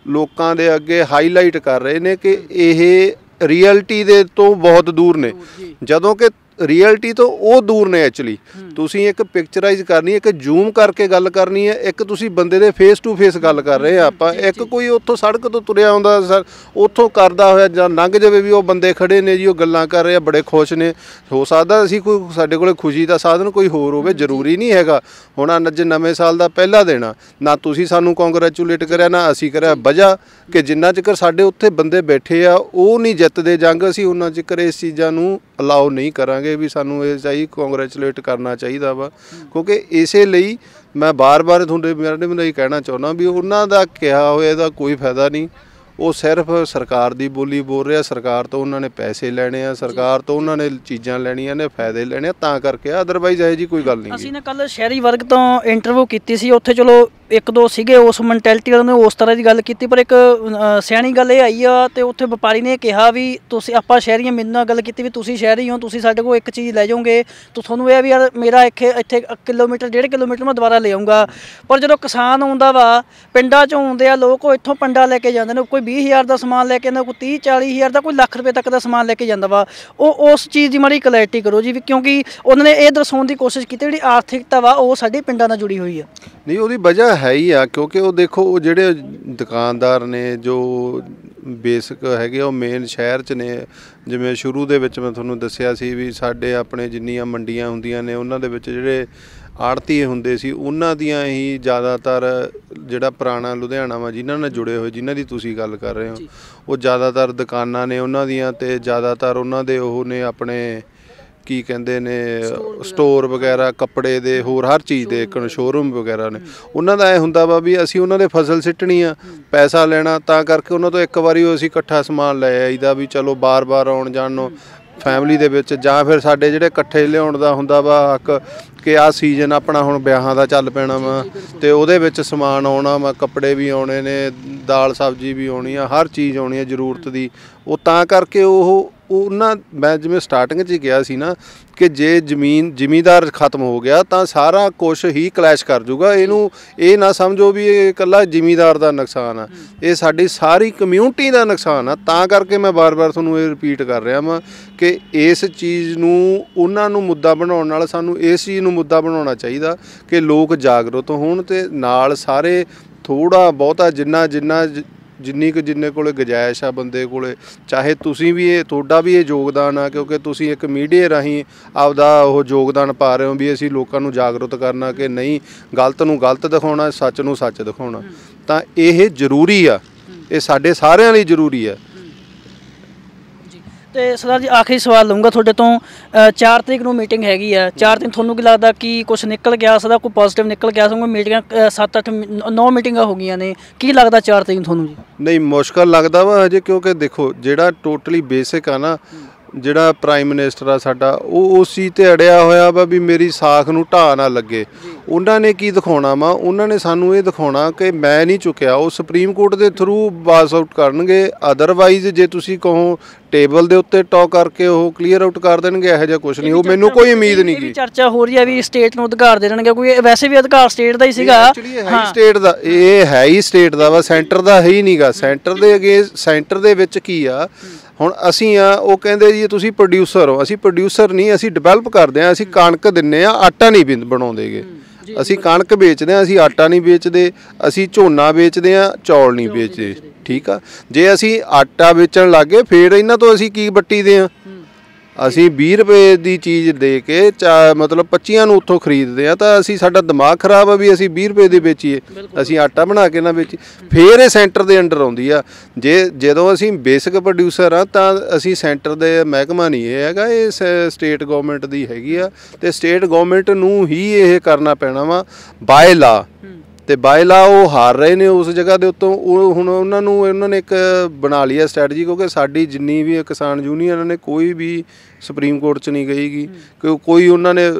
ਲੋਕਾਂ ਦੇ ਅੱਗੇ ਹਾਈਲਾਈਟ ਕਰ ਰਹੇ ਨੇ ਕਿ ਇਹ ਰਿਐਲਿਟੀ ਦੇ ਤੋਂ ਬਹੁਤ ਦੂਰ ਨੇ ਜਦੋਂ ਕਿ ਰਿਐਲਿਟੀ ਤੋਂ ਉਹ ਦੂਰ ਨੇ ਐਕਚੁਅਲੀ ਤੁਸੀਂ ਇੱਕ ਪਿਕਚਰਾਈਜ਼ ਕਰਨੀ ਹੈ ਇੱਕ ਜ਼ੂਮ ਕਰਕੇ ਗੱਲ ਕਰਨੀ ਹੈ ਇੱਕ ਤੁਸੀਂ ਬੰਦੇ ਦੇ ਫੇਸ ਟੂ ਫੇਸ ਗੱਲ ਕਰ ਰਹੇ ਆ ਆਪਾਂ ਇੱਕ ਕੋਈ ਉੱਥੋਂ ਸੜਕ ਤੋਂ ਤੁਰਿਆ ਆਉਂਦਾ ਸਰ ਉੱਥੋਂ ਕਰਦਾ ਹੋਇਆ ਜਾਂ ਲੰਘ ਜਾਵੇ ਵੀ ਉਹ ਬੰਦੇ ਖੜੇ ਨੇ ਜੀ ਉਹ ਗੱਲਾਂ ਕਰ ਰਹੇ ਆ ਬੜੇ ਖੁਸ਼ ਨੇ ਹੋ ਸਕਦਾ ਅਸੀਂ ਕੋਈ ਸਾਡੇ ਕੋਲੇ ਖੁਸ਼ੀ ਦਾ ਸਾਧਨ ਕੋਈ ਹੋਰ ਹੋਵੇ ਜ਼ਰੂਰੀ ਨਹੀਂ ਹੈਗਾ ਹੁਣ ਅੱਜ ਨਵੇਂ ਸਾਲ ਦਾ ਪਹਿਲਾ ਦਿਨ ਆ ਨਾ ਤੁਸੀਂ ਸਾਨੂੰ ਕੰਗ੍ਰੈਚੁਲੇਟ ਕਰਿਆ ਨਾ ਅਸੀਂ ਕਰਿਆ ਵਜਾ ਕਿ ਜਿੰਨਾ ਚਿਰ ਸਾਡੇ ਉੱਥੇ ਬੰਦੇ ਬੈਠੇ ਆ ਉਹ ਨਹੀਂ ਜਿੱਤਦੇ ਜੰਗ ਅਸੀਂ ਉਹਨਾਂ ਚਿਰ ਇਸ ਚੀਜ਼ਾਂ ਨੂੰ ਅਲਾਉ ਨਹੀਂ ਕਰਾਂਗੇ ਵੀ ਸਾਨੂੰ ਇਹ ਚਾਹੀ ਕੰਗ੍ਰੈਚੁਲੇਟ ਕਰਨਾ ਚਾਹੀਦਾ ਵਾ ਕਿਉਂਕਿ ਇਸੇ ਲਈ ਮੈਂ ਬਾਰ-ਬਾਰ ਤੁਹਾਡੇ ਮੇਰੇ ਮੈਂ ਇਹ ਕਹਿਣਾ ਚਾਹੁੰਦਾ ਵੀ ਉਹਨਾਂ ਦਾ ਕਿਹਾ ਹੋਇਆ ਦਾ ਕੋਈ ਫਾਇਦਾ ਨਹੀਂ ਉਹ ਸਿਰਫ ਸਰਕਾਰ ਦੀ ਬੋਲੀ ਬੋਲ ਰਿਹਾ ਸਰਕਾਰ ਤੋਂ ਉਹਨਾਂ ਨੇ ਪੈਸੇ ਲੈਣੇ ਆ ਸਰਕਾਰ ਤੋਂ ਉਹਨਾਂ ਨੇ ਚੀਜ਼ਾਂ ਲੈਣੀਆਂ ਨੇ ਫਾਇਦੇ ਲੈਣੇ ਆ ਤਾਂ ਕਰਕੇ ਆ ਅਦਰਵਾਈਜ਼ ਇਹ ਜੀ ਕੋਈ ਗੱਲ ਨਹੀਂ ਅਸੀਂ ਨਾ ਕੱਲ ਸ਼ਹਿਰੀ ਵਰਗ ਤੋਂ ਇੰਟਰਵਿਊ ਕੀਤੀ ਸੀ ਉੱਥੇ ਚਲੋ ਇੱਕ ਦੋ ਸੀਗੇ ਉਸ ਮੈਂਟੈਲਿਟੀ ਵਾਲੇ ਨੇ ਉਸ ਤਰ੍ਹਾਂ ਦੀ ਗੱਲ ਕੀਤੀ ਪਰ ਇੱਕ ਸਿਆਣੀ ਗੱਲ ਇਹ ਆਈ ਆ ਤੇ ਉੱਥੇ ਵਪਾਰੀ ਨੇ ਕਿਹਾ ਵੀ ਤੁਸੀਂ ਆਪਾਂ ਸ਼ਹਿਰੀਆਂ ਮੇਰੇ ਨਾਲ ਗੱਲ ਕੀਤੀ ਵੀ ਤੁਸੀਂ ਸ਼ਹਿਰੀ ਹੋ ਤੁਸੀਂ ਸਾਡੇ ਕੋਲ ਇੱਕ ਚੀਜ਼ ਲੈ ਜਾਓਗੇ ਤੋ ਤੁਹਾਨੂੰ ਇਹ ਵੀ ਯਾਰ ਮੇਰਾ ਇੱਥੇ ਇੱਥੇ ਕਿਲੋਮੀਟਰ 1.5 ਕਿਲੋਮੀਟਰ ਮੈਂ ਦੁਬਾਰਾ ਲੈ ਆਉਂਗਾ ਪਰ ਜਦੋਂ ਕਿਸਾਨ ਆਉਂਦਾ ਵਾ ਪਿੰਡਾਂ ਚੋਂ ਆਉਂਦੇ ਆ ਲੋਕ ਉਹ ਇੱਥੋਂ ਪੰਡਾ ਲੈ ਕੇ ਜਾਂਦੇ ਨੇ ਕੋਈ 20000 ਦਾ ਸਮਾਨ ਲੈ ਕੇ ਜਾਂਦਾ ਕੋਈ 30 40000 ਦਾ ਕੋਈ ਲੱਖ ਰੁਪਏ ਤੱਕ ਦਾ ਸਮਾਨ ਲੈ ਕੇ ਜਾਂਦਾ ਵਾ ਉਹ ਉਸ ਚੀਜ਼ ਦੀ ਮਾੜੀ ਕਲੈਰਿਟੀ ਕਰੋ ਜੀ ਵੀ ਕਿਉਂਕਿ ਉਹਨਾਂ ਨੇ ਇਹ ਦਰਸਾਉਣ ਦੀ ਕੋਸ਼ਿਸ਼ ਕੀਤੀ ਜਿਹੜੀ ਆਰਥਿਕਤਾ ਵਾ ਉਹ ਸਾਡੇ ਪਿੰਡਾਂ ਨਾਲ ਜੁੜੀ ਹੋਈ ਆ ਨਹੀਂ ਉਹਦੀ ਵਜ੍ਹਾ ਹੈ ਹੀ ਆ ਕਿਉਂਕਿ ਉਹ ਦੇਖੋ ਉਹ ਜਿਹੜੇ ਦੁਕਾਨਦਾਰ ਨੇ ਜੋ ਬੇਸਿਕ ਹੈਗੇ ਉਹ ਮੇਨ ਸ਼ਹਿਰ 'ਚ ਨੇ ਜਿਵੇਂ ਸ਼ੁਰੂ ਦੇ ਵਿੱਚ ਮੈਂ ਤੁਹਾਨੂੰ ਦੱਸਿਆ ਸੀ ਵੀ ਸਾਡੇ ਆਪਣੇ ਜਿੰਨੀਆਂ ਮੰਡੀਆਂ ਹੁੰਦੀਆਂ ਨੇ ਉਹਨਾਂ ਦੇ ਵਿੱਚ ਜਿਹੜੇ ਆੜਤੀ ਹੁੰਦੇ ਸੀ ਉਹਨਾਂ ਦੀਆਂ ਹੀ ਜ਼ਿਆਦਾਤਰ ਜਿਹੜਾ ਪੁਰਾਣਾ ਲੁਧਿਆਣਾ ਵਾ ਜਿਨ੍ਹਾਂ ਨਾਲ ਜੁੜੇ ਹੋਏ ਜਿਨ੍ਹਾਂ ਦੀ ਤੁਸੀਂ ਗੱਲ ਕਰ ਰਹੇ ਹੋ ਉਹ ਜ਼ਿਆਦਾਤਰ ਦੁਕਾਨਾਂ ਨੇ ਉਹਨਾਂ ਦੀਆਂ ਤੇ ਜ਼ਿਆਦਾਤਰ ਉਹਨਾਂ ਦੇ ਉਹ ਨੇ ਆਪਣੇ ਕੀ ਕਹਿੰਦੇ ਨੇ ਸਟੋਰ ਵਗੈਰਾ ਕੱਪੜੇ ਦੇ ਹੋਰ ਹਰ ਚੀਜ਼ ਦੇ ਇੱਕ ਸ਼ੋਰੂਮ ਵਗੈਰਾ ਨੇ ਉਹਨਾਂ ਦਾ ਇਹ ਹੁੰਦਾ ਵਾ ਵੀ ਅਸੀਂ ਉਹਨਾਂ ਦੇ ਫਸਲ ਸਿੱਟਣੀ ਆ ਪੈਸਾ ਲੈਣਾ ਤਾਂ ਕਰਕੇ ਉਹਨਾਂ ਤੋਂ ਇੱਕ ਵਾਰੀ ਉਹ ਅਸੀਂ ਇਕੱਠਾ ਸਮਾਨ ਲੈ ਆਈਦਾ ਵੀ ਚਲੋ ਬਾਰ-ਬਾਰ ਆਉਣ ਜਾਣ ਨੂੰ ਫੈਮਿਲੀ ਦੇ ਵਿੱਚ ਜਾਂ ਫਿਰ ਸਾਡੇ ਜਿਹੜੇ ਇਕੱਠੇ ਲਿਆਉਣ ਦਾ ਹੁੰਦਾ ਵਾ ਇੱਕ ਕਿ ਆ ਸੀਜ਼ਨ ਆਪਣਾ ਹੁਣ ਵਿਆਹਾਂ ਦਾ ਚੱਲ ਪੈਣਾ ਵਾ ਤੇ ਉਹਦੇ ਵਿੱਚ ਸਮਾਨ ਆਉਣਾ ਵਾ ਕੱਪੜੇ ਵੀ ਆਉਣੇ ਨੇ ਦਾਲ ਸਬਜ਼ੀ ਵੀ ਆਉਣੀ ਆ ਹਰ ਚੀਜ਼ ਆਉਣੀ ਆ ਜ਼ਰੂਰਤ ਦੀ ਉਹ ਤਾਂ ਕਰਕੇ ਉਹ ਉਹਨਾਂ ਮੈਂ ਜਿਵੇਂ ਸਟਾਰਟਿੰਗ 'ਚ ਹੀ ਕਿਹਾ ਸੀ ਨਾ ਕਿ ਜੇ ਜ਼ਮੀਨ ਜ਼ਿਮੀਦਾਰ ਖਤਮ ਹੋ ਗਿਆ ਤਾਂ ਸਾਰਾ ਕੁਝ ਹੀ ਕਲੈਸ਼ ਕਰ ਜਾਊਗਾ ਇਹਨੂੰ ਇਹ ਨਾ ਸਮਝੋ ਵੀ ਇਹ ਇਕੱਲਾ ਜ਼ਿਮੀਦਾਰ ਦਾ ਨੁਕਸਾਨ ਆ ਇਹ ਸਾਡੀ ਸਾਰੀ ਕਮਿਊਨਿਟੀ ਦਾ ਨੁਕਸਾਨ ਆ ਤਾਂ ਕਰਕੇ ਮੈਂ ਬਾਰ-ਬਾਰ ਤੁਹਾਨੂੰ ਇਹ ਰਿਪੀਟ ਕਰ ਰਿਹਾ ਮੈਂ ਕਿ ਇਸ ਚੀਜ਼ ਨੂੰ ਉਹਨਾਂ ਨੂੰ ਮੁੱਦਾ ਬਣਾਉਣ ਨਾਲ ਸਾਨੂੰ ਇਸ ਚੀਜ਼ ਨੂੰ ਮੁੱਦਾ ਬਣਾਉਣਾ ਚਾਹੀਦਾ ਕਿ ਲੋਕ ਜਾਗਰੂਕ ਹੋਣ ਤੇ ਨਾਲ ਸਾਰੇ ਥੋੜਾ ਬਹੁਤਾ ਜਿੰਨਾ ਜਿੰਨਾ ਜਿੰਨੀ ਕੁ ਜਿੰਨੇ ਕੋਲੇ ਗੁਜਾਇਸ਼ ਆ ਬੰਦੇ ਕੋਲੇ ਚਾਹੇ ਤੁਸੀਂ ਵੀ ਇਹ ਤੁਹਾਡਾ ਵੀ ਇਹ ਯੋਗਦਾਨ ਆ ਕਿਉਂਕਿ ਤੁਸੀਂ ਇੱਕ ਮੀਡੀਆ ਰਾਹੀਂ ਆਪਦਾ ਉਹ ਯੋਗਦਾਨ ਪਾ ਰਹੇ ਹੋ ਵੀ ਅਸੀਂ ਲੋਕਾਂ ਨੂੰ ਜਾਗਰੂਕ ਕਰਨਾ ਕਿ ਨਹੀਂ ਗਲਤ ਨੂੰ ਗਲਤ ਦਿਖਾਉਣਾ ਸੱਚ ਨੂੰ ਸੱਚ ਦਿਖਾਉਣਾ ਤਾਂ ਇਹ ਜ਼ਰੂਰੀ ਆ ਇਹ ਸਾਡੇ ਸਾਰਿਆਂ ਲਈ ਜ਼ਰੂਰੀ ਆ ਤੇ ਸਰਦਾਰ ਜੀ ਆਖਰੀ ਸਵਾਲ ਲਵਾਂਗਾ ਤੁਹਾਡੇ ਤੋਂ 4 ਤਰੀਕ ਨੂੰ ਮੀਟਿੰਗ ਹੈਗੀ ਆ 4 ਤਰੀਕ ਤੁਹਾਨੂੰ ਕੀ ਲੱਗਦਾ ਕਿ ਕੁਝ ਨਿਕਲ ਗਿਆ ਸਦਾ ਕੋਈ ਪੋਜ਼ਿਟਿਵ ਨਿਕਲ ਗਿਆ ਸੋ ਮੀਟਿੰਗਾਂ 7-8 9 ਮੀਟਿੰਗਾਂ ਹੋ ਗਈਆਂ ਨੇ ਕੀ ਲੱਗਦਾ 4 ਤਰੀਕ ਤੁਹਾਨੂੰ ਜੀ ਨਹੀਂ ਮੁਸ਼ਕਲ ਲੱਗਦਾ ਵਾ ਹਜੇ ਕਿਉਂਕਿ ਦੇਖੋ ਜਿਹੜਾ ਟੋਟਲੀ ਬੇਸਿਕ ਆ ਨਾ ਜਿਹੜਾ ਪ੍ਰਾਈਮ ਮਿਨਿਸਟਰ ਆ ਸਾਡਾ ਉਹ ਉਸ ਚੀਜ਼ ਤੇ ਅੜਿਆ ਹੋਇਆ ਵਾ ਵੀ ਮੇਰੀ ਸਾਖ ਨੂੰ ਢਾਹ ਨਾ ਲੱਗੇ ਉਹਨਾਂ ਨੇ ਕੀ ਦਿਖਾਉਣਾ ਵਾ ਉਹਨਾਂ ਨੇ ਸਾਨੂੰ ਇਹ ਦਿਖਾਉਣਾ ਕਿ ਮੈਂ ਨਹੀਂ ਚੁੱਕਿਆ ਉਹ ਸੁਪਰੀਮ ਕੋਰਟ ਦੇ ਥਰੂ ਬਾਸ ਆਊਟ ਕਰਨਗੇ ਅਦਰਵਾਈਜ਼ ਜੇ ਤੁਸੀਂ ਕਹੋ ਟੇਬਲ ਦੇ ਉੱਤੇ ਟਾਕ ਕਰਕੇ ਉਹ ਕਲੀਅਰ ਆਊਟ ਕਰ ਦੇਣਗੇ ਇਹੋ ਜਿਹਾ ਕੁਝ ਨਹੀਂ ਉਹ ਮੈਨੂੰ ਕੋਈ ਉਮੀਦ ਨਹੀਂ ਕੀ ਚਰਚਾ ਹੋ ਰਹੀ ਹੈ ਵੀ ਸਟੇਟ ਨੂੰ ਅਧਿਕਾਰ ਦੇ ਦੇਣਗੇ ਕੋਈ ਵੈਸੇ ਵੀ ਅਧਿਕਾਰ ਸਟੇਟ ਦਾ ਹੀ ਸੀਗਾ ਹਾਂ ਸਟੇਟ ਦਾ ਇਹ ਹੈ ਹੀ ਸਟੇਟ ਦਾ ਵਾ ਸੈਂਟਰ ਦਾ ਹੈ ਹੀ ਨਹੀਂਗਾ ਸੈਂਟਰ ਦੇ ਅਗੇ ਸੈਂਟਰ ਦੇ ਵਿੱਚ ਕੀ ਆ ਹੁਣ ਅਸੀਂ ਆ ਉਹ ਕਹਿੰਦੇ ਜੀ ਤੁਸੀਂ ਪ੍ਰੋਡਿਊਸਰ ਹੋ ਅਸੀਂ ਪ੍ਰੋਡਿਊਸਰ ਨਹੀਂ ਅਸੀਂ ਡਿਵੈਲਪ ਕਰਦੇ ਆ ਅਸੀਂ ਕਣਕ ਦਿੰਨੇ ਆ ਆਟਾ ਨਹੀਂ ਬਣਾਉਂਦੇਗੇ ਅਸੀਂ ਕਣਕ ਵੇਚਦੇ ਆ ਅਸੀਂ ਆਟਾ ਨਹੀਂ ਵੇਚਦੇ ਅਸੀਂ ਝੋਨਾ ਵੇਚਦੇ ਆ ਚੌਲ ਨਹੀਂ ਵੇਚਦੇ ਠੀਕ ਆ ਜੇ ਅਸੀਂ ਆਟਾ ਵੇਚਣ ਲੱਗੇ ਫੇਰ ਇਹਨਾਂ ਤੋਂ ਅਸੀਂ ਕੀ ਬੱਟੀ ਦੇ ਆ ਅਸੀਂ 20 ਰੁਪਏ ਦੀ ਚੀਜ਼ ਦੇ ਕੇ ਮਤਲਬ 25 ਨੂੰ ਉੱਥੋਂ ਖਰੀਦਦੇ ਆ ਤਾਂ ਅਸੀਂ ਸਾਡਾ ਦਿਮਾਗ ਖਰਾਬ ਆ ਵੀ ਅਸੀਂ 20 ਰੁਪਏ ਦੀ ਵੇਚੀਏ ਅਸੀਂ ਆਟਾ ਬਣਾ ਕੇ ਨਾ ਵੇਚੀ ਫੇਰ ਇਹ ਸੈਂਟਰ ਦੇ ਅੰਡਰ ਆਉਂਦੀ ਆ ਜੇ ਜਦੋਂ ਅਸੀਂ ਬੇਸਿਕ ਪ੍ਰੋਡਿਊਸਰ ਆ ਤਾਂ ਅਸੀਂ ਸੈਂਟਰ ਦੇ ਮਹਿਕਮਾ ਨਹੀਂ ਇਹ ਹੈਗਾ ਇਹ ਸਟੇਟ ਗਵਰਨਮੈਂਟ ਦੀ ਹੈਗੀ ਆ ਤੇ ਸਟੇਟ ਗਵਰਨਮੈਂਟ ਨੂੰ ਹੀ ਇਹ ਕਰਨਾ ਪੈਣਾ ਵਾ ਬਾਇਲਾ ਤੇ ਬਾਇਲਾ ਉਹ ਹਾਰ ਰਹੇ ਨੇ ਉਸ ਜਗ੍ਹਾ ਦੇ ਉੱਤੋਂ ਉਹ ਹੁਣ ਉਹਨਾਂ ਨੂੰ ਉਹਨਾਂ ਨੇ ਇੱਕ ਬਣਾ ਲਈ ਹੈ ਸਟ੍ਰੈਟਜੀ ਕਿਉਂਕਿ ਸਾਡੀ ਜਿੰਨੀ ਵੀ ਕਿਸਾਨ ਯੂਨੀਅਨ ਨੇ ਕੋਈ ਵੀ ਸੁਪਰੀਮ ਕੋਰਟ 'ਚ ਨਹੀਂ ਗਈਗੀ ਕਿ ਕੋਈ ਉਹਨਾਂ ਨੇ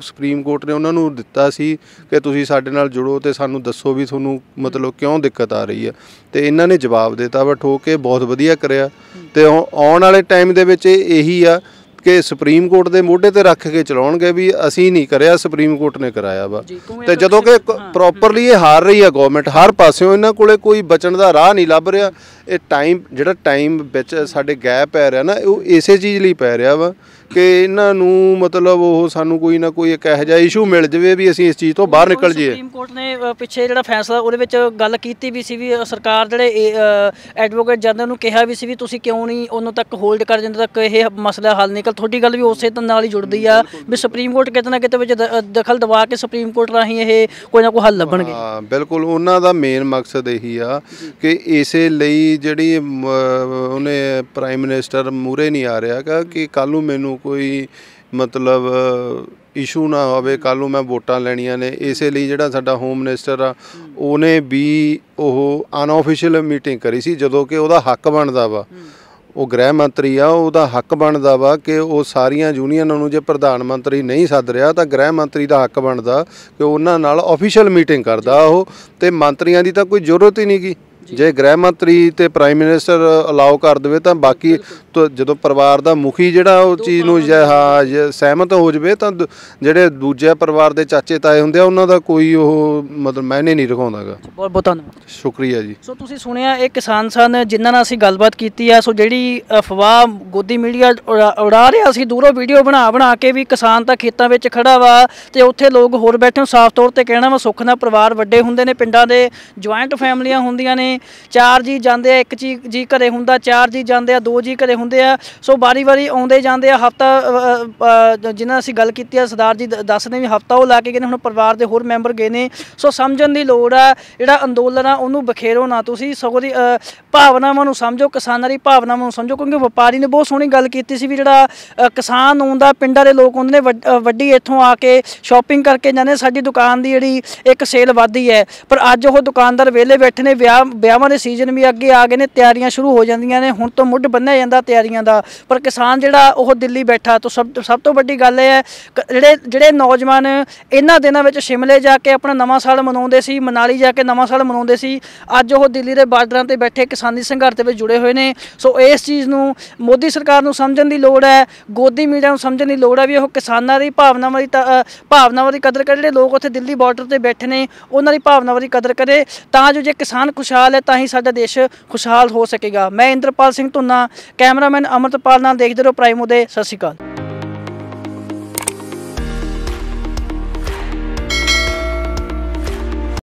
ਸੁਪਰੀਮ ਕੋਰਟ ਨੇ ਉਹਨਾਂ ਨੂੰ ਦਿੱਤਾ ਸੀ ਕਿ ਤੁਸੀਂ ਸਾਡੇ ਨਾਲ ਜੁੜੋ ਤੇ ਸਾਨੂੰ ਦੱਸੋ ਵੀ ਤੁਹਾਨੂੰ ਮਤਲਬ ਕਿਉਂ ਦਿੱਕਤ ਆ ਰਹੀ ਹੈ ਤੇ ਇਹਨਾਂ ਨੇ ਜਵਾਬ ਦਿੱਤਾ ਬਟ ਹੋ ਕੇ ਬਹੁਤ ਵਧੀਆ ਕਰਿਆ ਤੇ ਆਉਣ ਵਾਲੇ ਟਾਈਮ ਦੇ ਵਿੱਚ ਇਹੀ ਆ ਕੇ ਸੁਪਰੀਮ ਕੋਰਟ ਦੇ ਮੋਢੇ ਤੇ ਰੱਖ ਕੇ ਚਲਾਉਣਗੇ ਵੀ ਅਸੀਂ ਨਹੀਂ ਕਰਿਆ ਸੁਪਰੀਮ ਕੋਰਟ ਨੇ ਕਰਾਇਆ ਵਾ ਤੇ ਜਦੋਂ ਕਿ ਪ੍ਰੋਪਰਲੀ ਇਹ ਹਾਰ ਰਹੀ ਹੈ ਗਵਰਨਮੈਂਟ ਹਰ ਪਾਸਿਓਂ ਇਹਨਾਂ ਕੋਲੇ ਕੋਈ ਬਚਣ ਦਾ ਰਾਹ ਨਹੀਂ ਲੱਭ ਰਿਹਾ ਇਹ ਟਾਈਮ ਜਿਹੜਾ ਟਾਈਮ ਵਿੱਚ ਸਾਡੇ ਗੈਪ ਪੈ ਰਿਹਾ ਨਾ ਉਹ ਇਸੇ ਚੀਜ਼ ਲਈ ਪੈ ਰਿਹਾ ਵਾ ਕਿ ਇਹਨਾਂ ਨੂੰ ਮਤਲਬ ਉਹ ਸਾਨੂੰ ਕੋਈ ਨਾ ਕੋਈ ਇੱਕ ਇਹ ਜਿਹਾ ਇਸ਼ੂ ਮਿਲ ਜਵੇ ਵੀ ਅਸੀਂ ਇਸ ਚੀਜ਼ ਤੋਂ ਬਾਹਰ ਨਿਕਲ ਜਾਈਏ ਸੁਪਰੀਮ ਕੋਰਟ ਨੇ ਪਿੱਛੇ ਜਿਹੜਾ ਫੈਸਲਾ ਉਹਦੇ ਵਿੱਚ ਗੱਲ ਕੀਤੀ ਵੀ ਸੀ ਵੀ ਸਰਕਾਰ ਜਿਹੜੇ ਐਡਵੋਕੇਟ ਜਨਰਲ ਨੂੰ ਕਿਹਾ ਵੀ ਸੀ ਵੀ ਤੁਸੀਂ ਕਿਉਂ ਨਹੀਂ ਉਹਨੂੰ ਤੱਕ ਹੋਲਡ ਕਰ ਜਾਂਦੇ ਤੱਕ ਇਹ ਮਸਲਾ ਹੱਲ ਨਿਕਲ ਤੁਹਾਡੀ ਗੱਲ ਵੀ ਉਸੇ ਤਨ ਨਾਲ ਹੀ ਜੁੜਦੀ ਆ ਵੀ ਸੁਪਰੀਮ ਕੋਰਟ ਕਿਤੇ ਨਾ ਕਿਤੇ ਵਿੱਚ ਦਖਲ ਦਵਾ ਕੇ ਸੁਪਰੀਮ ਕੋਰਟ ਰਾਹੀਂ ਇਹ ਕੋਈ ਨਾ ਕੋਈ ਹੱਲ ਲੱਭਣਗੇ ਹਾਂ ਬਿਲਕੁਲ ਉਹਨਾਂ ਦਾ ਮੇਨ ਮਕਸਦ ਇਹੀ ਆ ਕਿ ਇਸੇ ਲਈ ਜਿਹੜੀ ਉਹਨੇ ਪ੍ਰਾਈਮ ਮਿਨਿਸਟਰ ਮੂਰੇ ਨਹੀਂ ਆ ਰਿਹਾ ਕਿ ਕੱਲ ਨੂੰ ਮੈਨੂੰ ਨੂੰ ਕੋਈ ਮਤਲਬ ਇਸ਼ੂ ਨਾ ਹੋਵੇ ਕੱਲ ਨੂੰ ਮੈਂ ਵੋਟਾਂ ਲੈਣੀਆਂ ਨੇ ਇਸੇ ਲਈ ਜਿਹੜਾ ਸਾਡਾ ਹੋਮ ਮਿਨਿਸਟਰ ਆ ਉਹਨੇ ਵੀ ਉਹ ਅਨਆਫੀਸ਼ੀਅਲ ਮੀਟਿੰਗ ਕਰੀ ਸੀ ਜਦੋਂ ਕਿ ਉਹਦਾ ਹੱਕ ਬਣਦਾ ਵਾ ਉਹ ਗ੍ਰਹਿ ਮੰਤਰੀ ਆ ਉਹਦਾ ਹੱਕ ਬਣਦਾ ਵਾ ਕਿ ਉਹ ਸਾਰੀਆਂ ਯੂਨੀਅਨਾਂ ਨੂੰ ਜੇ ਪ੍ਰਧਾਨ ਮੰਤਰੀ ਨਹੀਂ ਸੱਦ ਰਿਹਾ ਤਾਂ ਗ੍ਰਹਿ ਮੰਤਰੀ ਦਾ ਹੱਕ ਬਣਦਾ ਕਿ ਉਹਨਾਂ ਨਾਲ ਅਫੀਸ਼ੀਅਲ ਮੀਟਿੰਗ ਕਰਦਾ ਉਹ ਤੇ ਮੰਤਰੀਆਂ ਦੀ ਤਾਂ ਕੋਈ ਜ਼ਰੂਰਤ ਹੀ ਨਹੀਂਗੀ ਜੇ ਗ੍ਰਹਿ ਮੰਤਰੀ ਤੇ ਪ੍ਰਾਈਮ ਮਿਨਿਸਟਰ ਅਲਾਉ ਕਰ ਦੇਵੇ ਤਾਂ ਬਾਕੀ ਜਦੋਂ ਪਰਿਵਾਰ ਦਾ ਮੁਖੀ ਜਿਹੜਾ ਉਹ ਚੀਜ਼ ਨੂੰ ਹਾਂ ਸਹਿਮਤ ਹੋ ਜਵੇ ਤਾਂ ਜਿਹੜੇ ਦੂਜੇ ਪਰਿਵਾਰ ਦੇ ਚਾਚੇ ਤਾਏ ਹੁੰਦੇ ਆ ਉਹਨਾਂ ਦਾ ਕੋਈ ਉਹ ਮਤਲਬ ਮੈਨੇ ਨਹੀਂ ਰਖਾਉਂਦਾਗਾ ਬਹੁਤ ਬਹੁਤ ਧੰਨਵਾਦ ਸ਼ੁਕਰੀਆ ਜੀ ਸੋ ਤੁਸੀਂ ਸੁਣਿਆ ਇਹ ਕਿਸਾਨ ਸਨ ਜਿਨ੍ਹਾਂ ਨਾਲ ਅਸੀਂ ਗੱਲਬਾਤ ਕੀਤੀ ਆ ਸੋ ਜਿਹੜੀ ਅਫਵਾਹ ਗੋਦੀ ਮੀਡੀਆ ਉਡਾ ਰਿਹਾ ਸੀ ਦੂਰੋਂ ਵੀਡੀਓ ਬਣਾ ਬਣਾ ਕੇ ਵੀ ਕਿਸਾਨ ਤਾਂ ਖੇਤਾਂ ਵਿੱਚ ਖੜਾ ਵਾ ਤੇ ਉੱਥੇ ਲੋਕ ਹੋਰ ਬੈਠੇ ਸਾਫ਼ ਤੌਰ ਤੇ ਕਹਿਣਾ ਵਾ ਸੁੱਖ ਨਾਲ ਪਰਿਵਾਰ ਵੱਡੇ ਹੁੰਦੇ ਨੇ ਪਿੰਡਾਂ ਦੇ ਜੁਆਇੰਟ ਫੈਮਲੀਆਂ ਹੁੰਦੀਆਂ ਨੇ ਚਾਰ ਜੀ ਜਾਂਦੇ ਆ ਇੱਕ ਜੀ ਜੀ ਘਰੇ ਹੁੰਦਾ ਚਾਰ ਜੀ ਜਾਂਦੇ ਆ ਦੋ ਜੀ ਘਰੇ ਹੁੰਦੇ ਆ ਸੋ ਬਾਰੀ ਬਾਰੀ ਆਉਂਦੇ ਜਾਂਦੇ ਆ ਹਫਤਾ ਜਿਨ੍ਹਾਂ ਅਸੀਂ ਗੱਲ ਕੀਤੀ ਆ ਸਰਦਾਰ ਜੀ ਦੱਸਦੇ ਵੀ ਹਫਤਾ ਉਹ ਲਾ ਕੇ ਗਏ ਨੇ ਹੁਣ ਪਰਿਵਾਰ ਦੇ ਹੋਰ ਮੈਂਬਰ ਗਏ ਨੇ ਸੋ ਸਮਝਣ ਦੀ ਲੋੜ ਆ ਜਿਹੜਾ ਅੰਦੋਲਨ ਆ ਉਹਨੂੰ ਬਖੇਰੋ ਨਾ ਤੁਸੀਂ ਸਗੋਂ ਦੀ ਭਾਵਨਾਵਾਂ ਨੂੰ ਸਮਝੋ ਕਿਸਾਨਾਂ ਦੀ ਭਾਵਨਾਵਾਂ ਨੂੰ ਸਮਝੋ ਕਿਉਂਕਿ ਵਪਾਰੀ ਨੇ ਬਹੁਤ ਸੋਹਣੀ ਗੱਲ ਕੀਤੀ ਸੀ ਵੀ ਜਿਹੜਾ ਕਿਸਾਨ ਆਉਂਦਾ ਪਿੰਡਾਂ ਦੇ ਲੋਕ ਆਉਂਦੇ ਨੇ ਵੱਡੀ ਇੱਥੋਂ ਆ ਕੇ ਸ਼ਾਪਿੰਗ ਕਰਕੇ ਜਾਂਦੇ ਸਾਡੀ ਦੁਕਾਨ ਦੀ ਜਿਹੜੀ ਇੱਕ ਸੇਲ ਵਧਦੀ ਹੈ ਪਰ ਅੱਜ ਉਹ ਦੁਕਾਨਦਾਰ ਵਿਹਲੇ ਬੈਠੇ ਨੇ ਵਿਆਹ ਵਿਆਹਾਂ ਦੇ ਸੀਜ਼ਨ ਵੀ ਅੱਗੇ ਆ ਗਏ ਨੇ ਤਿਆਰੀਆਂ ਸ਼ੁਰੂ ਹੋ ਜਾਂਦੀਆਂ ਨੇ ਹੁਣ ਤੋਂ ਮੁੱਢ ਬੰਨਿਆ ਜਾਂਦਾ ਤਿਆਰੀਆਂ ਦਾ ਪਰ ਕਿਸਾਨ ਜਿਹੜਾ ਉਹ ਦਿੱਲੀ ਬੈਠਾ ਤੋਂ ਸਭ ਸਭ ਤੋਂ ਵੱਡੀ ਗੱਲ ਇਹ ਹੈ ਜਿਹੜੇ ਜਿਹੜੇ ਨੌਜਵਾਨ ਇਹਨਾਂ ਦਿਨਾਂ ਵਿੱਚ ਸ਼ਿਮਲੇ ਜਾ ਕੇ ਆਪਣਾ ਨਵਾਂ ਸਾਲ ਮਨਾਉਂਦੇ ਸੀ ਮਨਾਲੀ ਜਾ ਕੇ ਨਵਾਂ ਸਾਲ ਮਨਾਉਂਦੇ ਸੀ ਅੱਜ ਉਹ ਦਿੱਲੀ ਦੇ ਬਾਰਡਰਾਂ ਤੇ ਬੈਠੇ ਕਿਸਾਨੀ ਸੰਘਰਸ਼ ਦੇ ਵਿੱਚ ਜੁੜੇ ਹੋਏ ਨੇ ਸੋ ਇਸ ਚੀਜ਼ ਨੂੰ ਮੋਦੀ ਸਰਕਾਰ ਨੂੰ ਸਮਝਣ ਦੀ ਲੋੜ ਹੈ ਗੋਦੀ ਮੀਡੀਆ ਨੂੰ ਸਮਝਣ ਦੀ ਲੋੜ ਹੈ ਵੀ ਉਹ ਕਿਸਾਨਾਂ ਦੀ ਭਾਵਨਾਵਾਂ ਦੀ ਭਾਵਨਾਵਾਂ ਦੀ ਕਦਰ ਕਰੇ ਜਿਹੜੇ ਲੋਕ ਉੱਥੇ ਦਿੱਲੀ ਬਾਰਡਰ ਤੇ ਬੈਠੇ ਨੇ ਉਹਨਾਂ ਦੀ ਭਾਵਨਾਵਾਂ ਦੀ ਕਦਰ ਕਰੇ ਤਾਂ ਜੋ ਜੇ ਕਿਸਾਨ ਖੁਸ਼ਹਾਲ ਕਰਾਂਗੇ ਤਾਂ ਹੀ ਸਾਡਾ ਦੇਸ਼ ਖੁਸ਼ਹਾਲ ਹੋ ਸਕੇਗਾ ਮੈਂ ਇੰਦਰਪਾਲ ਸਿੰਘ ਧੁੰਨਾ ਕੈਮਰਾਮੈਨ ਅਮਰਤਪਾਲ ਨਾਲ ਦੇਖਦੇ ਰਹੋ ਪ੍ਰਾਈਮ ਦੇ ਸਤਿ ਸ਼੍ਰੀ ਅਕਾਲ